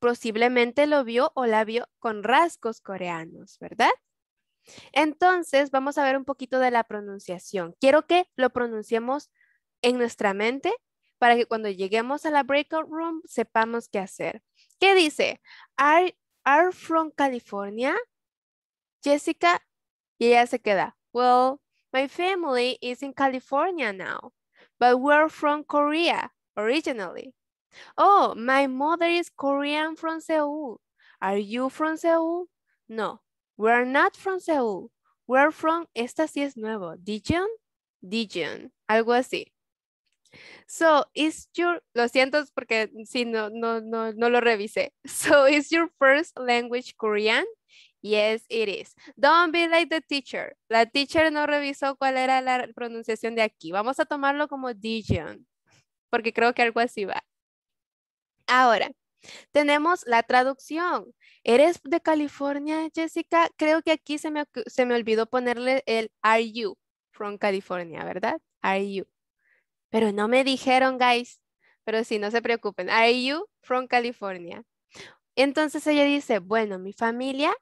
Posiblemente lo vio o la vio con rasgos coreanos, ¿verdad? Entonces, vamos a ver un poquito de la pronunciación. Quiero que lo pronunciemos en nuestra mente para que cuando lleguemos a la breakout room sepamos qué hacer. ¿Qué dice? Are are from California? Jessica, y ella se queda, well, my family is in California now, but we're from Korea originally. Oh, my mother is Korean from Seoul. Are you from Seoul? No, we're not from Seoul. We're from, esta sí es nuevo, Dijon, Dijon, algo así. So, is your, lo siento porque si no, no, lo revisé. So, is your first language Korean? Yes, it is. Don't be like the teacher. La teacher no revisó cuál era la pronunciación de aquí. Vamos a tomarlo como Dijon, porque creo que algo así va. Ahora, tenemos la traducción. ¿Eres de California, Jessica? Creo que aquí se me, se me olvidó ponerle el are you from California, ¿verdad? Are you. Pero no me dijeron, guys. Pero sí, no se preocupen. Are you from California? Entonces ella dice, bueno, mi familia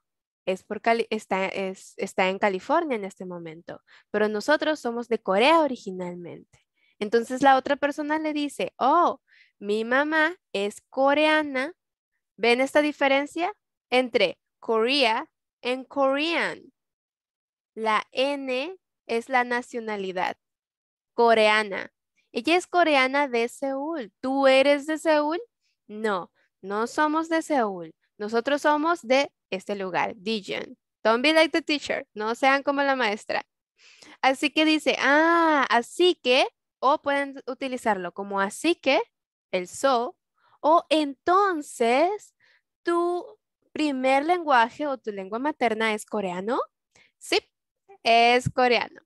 es por está, está en California en este momento, pero nosotros somos de Corea originalmente. Entonces la otra persona le dice, oh, mi mamá es coreana. ¿Ven esta diferencia entre Korea en Korean? La N es la nacionalidad coreana. Ella es coreana de Seúl. ¿Tú eres de Seúl? No, no somos de Seúl. Nosotros somos de este lugar, Dijon. Don't be like the teacher. No sean como la maestra. Así que dice, ah, así que, o pueden utilizarlo como así que, el so, o entonces, tu primer lenguaje o tu lengua materna es coreano. Sí, es coreano.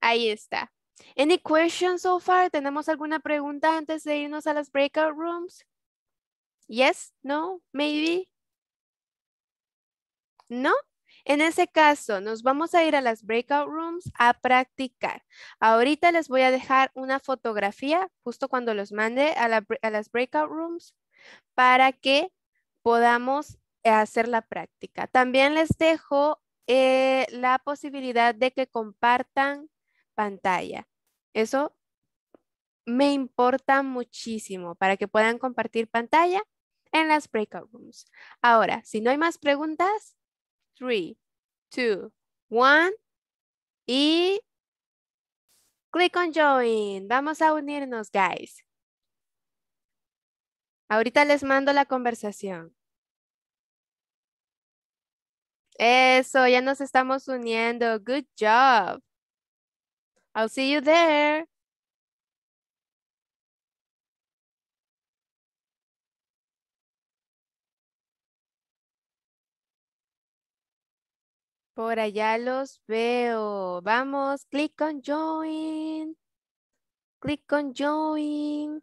Ahí está. Any questions so far? ¿Tenemos alguna pregunta antes de irnos a las breakout rooms? Yes, no, maybe. No, en ese caso, nos vamos a ir a las breakout rooms a practicar. Ahorita les voy a dejar una fotografía justo cuando los mande a, las breakout rooms para que podamos eh, hacer la práctica. También les dejo eh, la posibilidad de que compartan pantalla. Eso me importa muchísimo para que puedan compartir pantalla en las breakout rooms. Ahora, si no hay más preguntas, 3, 2, 1 y click on join. Vamos a unirnos, guys. Ahorita les mando la conversación. Eso, ya nos estamos uniendo. Good job. I'll see you there. Por allá los veo. Vamos, click on join. Click on join.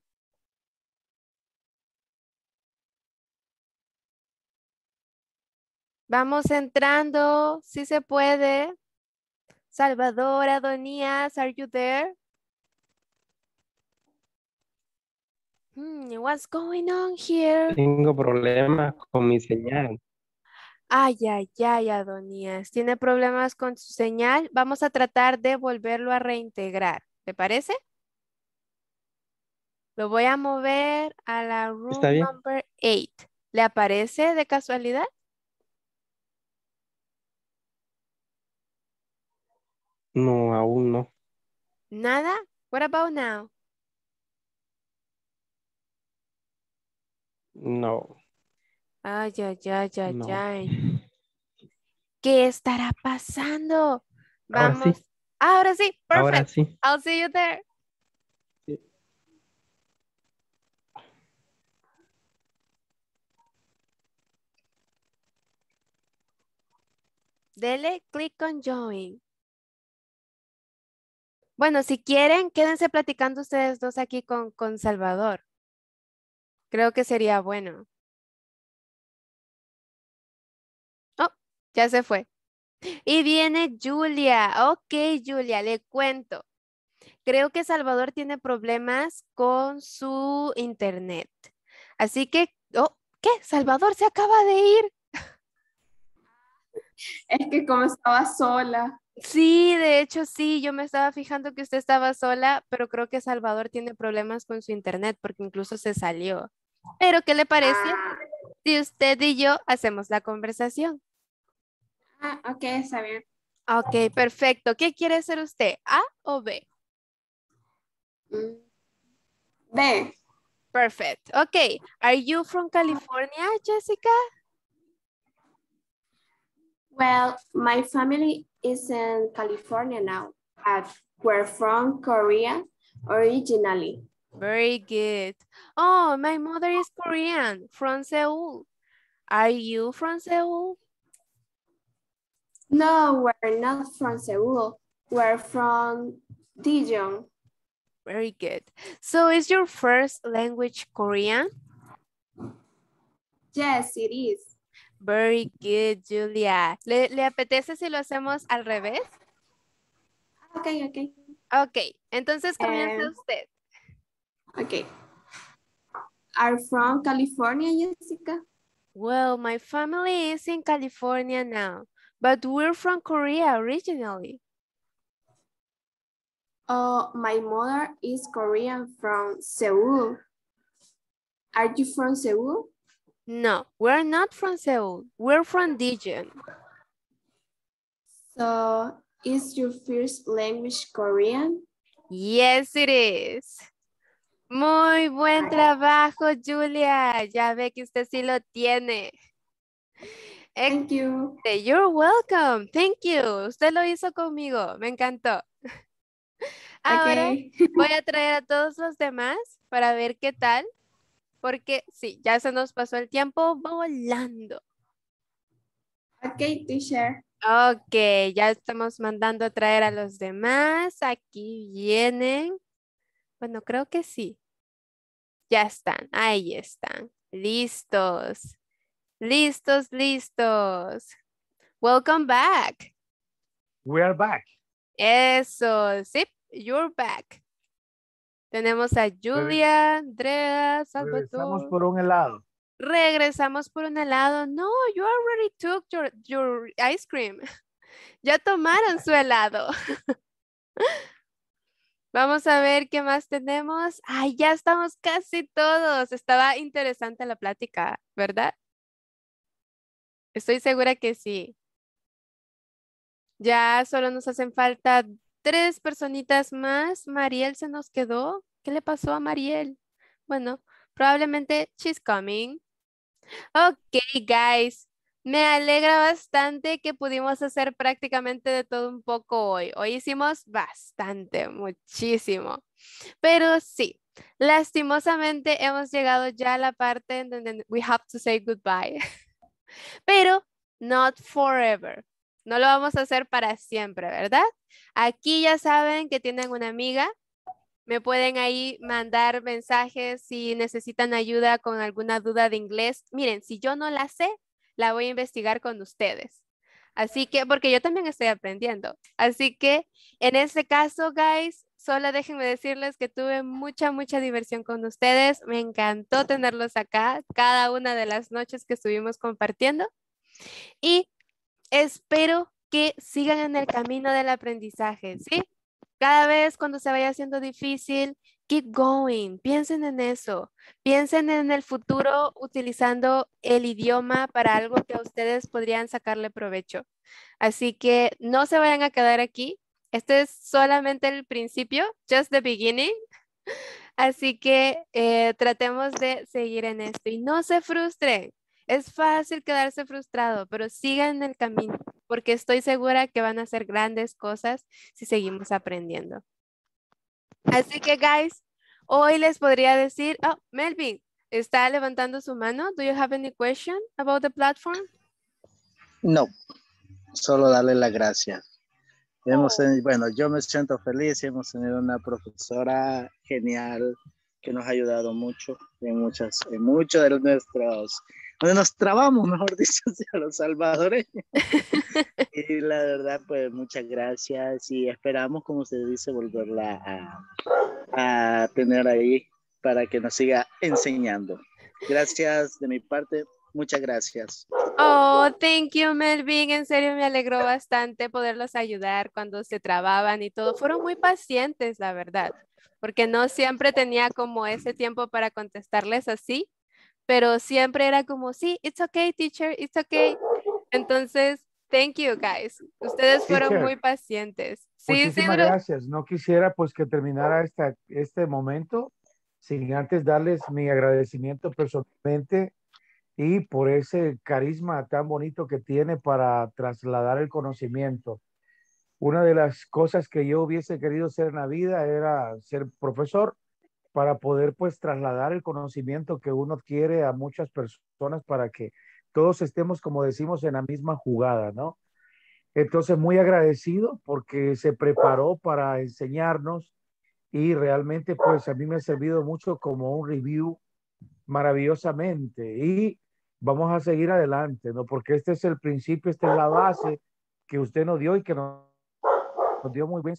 Vamos entrando, si se puede. Salvador, Adonías, are you there? Hmm, what's going on here? Tengo problemas con mi señal. Ay, ay, ay, Adonías. Tiene problemas con su señal. Vamos a tratar de volverlo a reintegrar. ¿Te parece? Lo voy a mover a la room number 8. ¿Le aparece de casualidad? No, aún no. Nada? What about now? No. Ay, ay, ay, ay, ¿Qué estará pasando? Vamos. Ahora sí. Ahora sí. Ahora sí. I'll see there. Dele click on join. Bueno, si quieren, quédense platicando ustedes dos aquí con, Salvador. Creo que sería bueno. Oh, ya se fue. Y viene Julia. Ok, Julia, le cuento. Creo que Salvador tiene problemas con su internet. Así que, oh, ¿qué? Salvador se acaba de ir. Es que como estaba sola. Sí, de hecho sí, yo me estaba fijando que usted estaba sola, pero creo que Salvador tiene problemas con su internet porque incluso se salió. Pero ¿qué le parece ah. si usted y yo hacemos la conversación? Ah, ok, está bien. Ok, perfecto. ¿Qué quiere hacer usted, A o B? Mm, B. Perfecto. Ok, are you from California, Jessica? Well, my family is in California now, but we're from Korea originally. Very good. Oh, my mother is Korean, from Seoul. Are you from Seoul? No, we're not from Seoul. We're from Dijon. Very good. So is your first language Korean? Yes, it is. Very good, Julia. ¿Le, ¿Le, apetece si lo hacemos al revés? Ok, ok. Ok, entonces comienza um, usted. Ok. Are from California, Jessica? Well, my family is in California now, but we're from Korea originally. Oh, my mother is Korean from Seoul. Are you from Seoul? No, we're not from Seoul. We're from Dijon. So, is your first language Korean? Yes, it is. Muy buen trabajo, Julia. Ya ve que usted sí lo tiene. Thank you. You're welcome. Thank you. Usted lo hizo conmigo. Me encantó. Ahora voy a traer a todos los demás para ver qué tal porque sí, ya se nos pasó el tiempo volando. Ok, teacher. Ok, ya estamos mandando a traer a los demás. Aquí vienen. Bueno, creo que sí. Ya están, ahí están. Listos. Listos, listos. Welcome back. We are back. Eso, sí, you're back. Tenemos a Julia, Andrea, Salvatore. Regresamos por un helado. Regresamos por un helado. No, you already took your, ice cream. Ya tomaron su helado. Vamos a ver qué más tenemos. Ay, ya estamos casi todos. Estaba interesante la plática, ¿verdad? Estoy segura que sí. Ya solo nos hacen falta tres personitas más. Mariel se nos quedó. ¿Qué le pasó a Mariel? Bueno, probablemente she's coming. Ok, guys. Me alegra bastante que pudimos hacer prácticamente de todo un poco hoy. Hoy hicimos bastante, muchísimo. Pero sí, lastimosamente hemos llegado ya a la parte en donde we have to say goodbye. Pero not forever. No lo vamos a hacer para siempre, ¿verdad? Aquí ya saben que tienen una amiga. Me pueden ahí mandar mensajes si necesitan ayuda con alguna duda de inglés. Miren, si yo no la sé, la voy a investigar con ustedes. Así que, porque yo también estoy aprendiendo. Así que, en este caso, guys, solo déjenme decirles que tuve mucha, mucha diversión con ustedes. Me encantó tenerlos acá cada una de las noches que estuvimos compartiendo. Y espero que sigan en el camino del aprendizaje, ¿sí? Cada vez cuando se vaya haciendo difícil, keep going, piensen en eso, piensen en el futuro utilizando el idioma para algo que a ustedes podrían sacarle provecho. Así que no se vayan a quedar aquí, este es solamente el principio, just the beginning. Así que eh, tratemos de seguir en esto y no se frustren. Es fácil quedarse frustrado, pero sigan el camino, porque estoy segura que van a hacer grandes cosas si seguimos aprendiendo. Así que, guys, hoy les podría decir, oh, Melvin, está levantando su mano. Do you have any question about the platform? No, solo darle la gracia. Hemos oh. bueno, yo me siento feliz, hemos tenido una profesora genial que nos ha ayudado mucho en muchas en muchos de nuestros nos trabamos, mejor dicho, a los salvadores y la verdad, pues muchas gracias y esperamos, como se dice, volverla a, a tener ahí para que nos siga enseñando. Gracias de mi parte. Muchas gracias. Oh, thank you, Melvin. En serio, me alegró bastante poderlos ayudar cuando se trababan y todo. Fueron muy pacientes, la verdad, porque no siempre tenía como ese tiempo para contestarles así, pero siempre era como, sí, it's okay, teacher, it's okay. Entonces, thank you, guys. Ustedes fueron muy pacientes. Sí, sí, gracias. No quisiera pues que terminara esta, este momento sin antes darles mi agradecimiento personalmente y por ese carisma tan bonito que tiene para trasladar el conocimiento. Una de las cosas que yo hubiese querido ser en la vida era ser profesor, para poder pues trasladar el conocimiento que uno adquiere a muchas personas para que todos estemos, como decimos, en la misma jugada, ¿no? Entonces, muy agradecido porque se preparó para enseñarnos y realmente pues a mí me ha servido mucho como un review maravillosamente y vamos a seguir adelante, ¿no? Porque este es el principio, esta es la base que usted nos dio y que nos, dio muy buen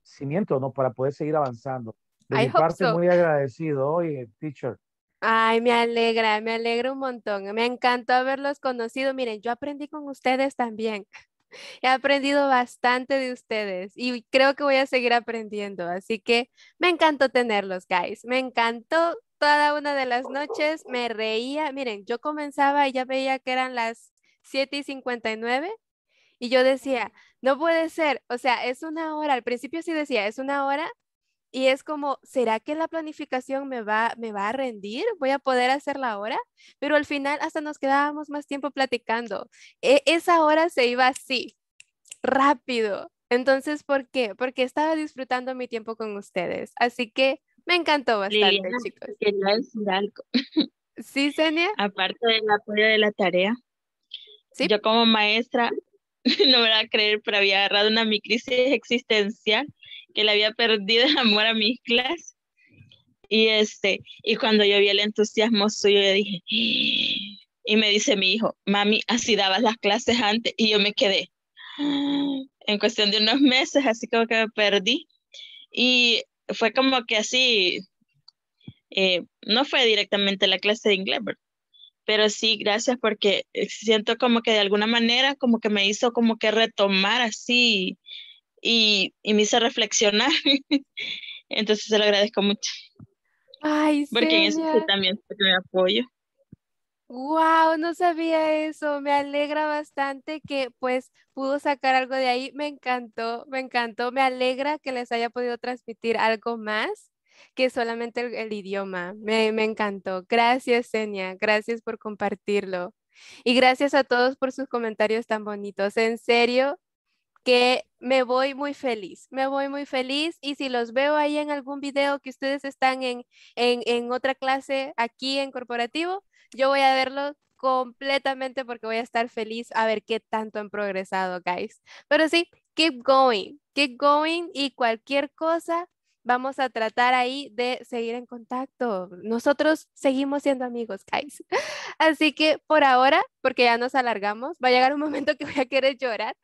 cimiento, ¿no? Para poder seguir avanzando. De mi parte, muy agradecido, hoy, teacher. Ay, me alegra, me alegra un montón. Me encantó haberlos conocido. Miren, yo aprendí con ustedes también. He aprendido bastante de ustedes y creo que voy a seguir aprendiendo. Así que me encantó tenerlos, guys. Me encantó toda una de las noches. Me reía. Miren, yo comenzaba y ya veía que eran las 7 y 59 y yo decía, no puede ser. O sea, es una hora. Al principio sí decía, es una hora y es como, ¿será que la planificación me va, me va a rendir? ¿Voy a poder hacerla ahora? Pero al final hasta nos quedábamos más tiempo platicando. E, esa hora se iba así, rápido. Entonces, ¿por qué? Porque estaba disfrutando mi tiempo con ustedes. Así que me encantó bastante, chicos. Sí, Senia. Aparte del apoyo de la tarea. Yo como maestra, no me voy a creer, pero había agarrado una mi crisis existencial que le había perdido el amor a mis clases. Y, este, y cuando yo vi el entusiasmo suyo, yo dije, y me dice mi hijo, mami, así dabas las clases antes, y yo me quedé en cuestión de unos meses, así como que me perdí. Y fue como que así, eh, no fue directamente la clase de inglés, pero sí, gracias porque siento como que de alguna manera como que me hizo como que retomar así y, y me hizo reflexionar. Entonces se lo agradezco mucho. Porque en eso también me apoyo. Wow, no sabía eso. Me alegra bastante que pues pudo sacar algo de ahí. Me encantó, me encantó. Me alegra que les haya podido transmitir algo más que solamente el, idioma. Me, encantó. Gracias, Senia. Gracias por compartirlo. Y gracias a todos por sus comentarios tan bonitos. En serio, que me voy muy feliz, me voy muy feliz y si los veo ahí en algún video que ustedes están en, en, otra clase aquí en corporativo, yo voy a verlo completamente porque voy a estar feliz a ver qué tanto han progresado, guys. Pero sí, keep going, keep going y cualquier cosa, vamos a tratar ahí de seguir en contacto. Nosotros seguimos siendo amigos, guys. Así que por ahora, porque ya nos alargamos, va a llegar un momento que voy a querer llorar.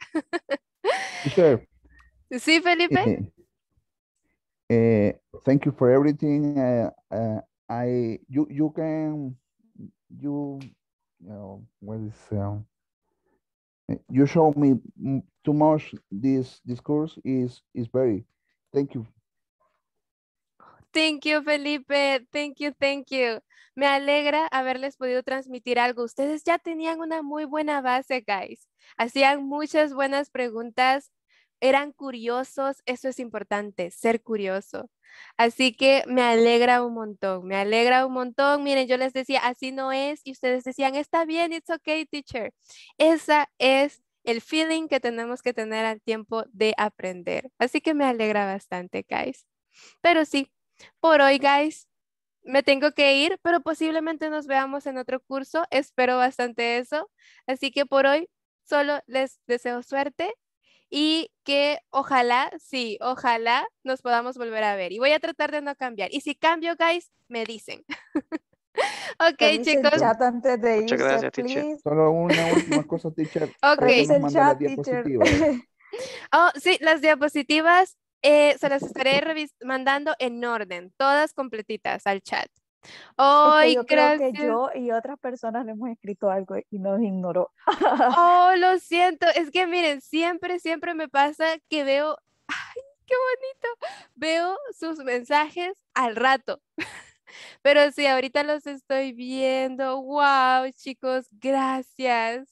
Sí, Felipe. Eh, thank you for everything. Eh, eh, you can you you um, show me too much. This discourse is is very. Thank you Thank you, Felipe. Thank you, thank you. Me alegra haberles podido transmitir algo. Ustedes ya tenían una muy buena base, guys. Hacían muchas buenas preguntas, eran curiosos. Eso es importante, ser curioso. Así que me alegra un montón, me alegra un montón. Miren, yo les decía, así no es, y ustedes decían, está bien, it's okay, teacher. Esa es el feeling que tenemos que tener al tiempo de aprender. Así que me alegra bastante, guys. Pero sí, por hoy, guys. Me tengo que ir, pero posiblemente nos veamos en otro curso. Espero bastante eso. Así que por hoy solo les deseo suerte y que ojalá, sí, ojalá nos podamos volver a ver. Y voy a tratar de no cambiar. Y si cambio, guys, me dicen. ok, chicos. Chat gracias, teacher. Solo una última cosa, teacher. Ok. oh, sí, las diapositivas eh, se las estaré mandando en orden, todas completitas al chat. Hoy, creo que yo y otras personas le hemos escrito algo y nos ignoró. Oh, lo siento. Es que miren, siempre, siempre me pasa que veo, ay, qué bonito, veo sus mensajes al rato. Pero sí, ahorita los estoy viendo. Wow, chicos, gracias.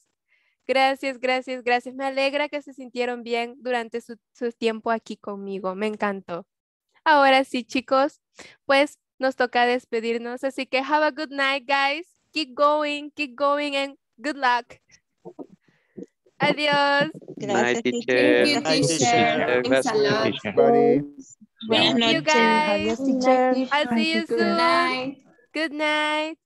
Gracias, gracias, gracias. Me alegra que se sintieron bien durante su, tiempo aquí conmigo. Me encantó. Ahora sí, chicos, pues nos toca despedirnos. Así que have a good night, guys. Keep going, keep going, and good luck. Adiós. Gracias, teacher. Thank you, teacher. a Thank you, guys. I'll see you Good night.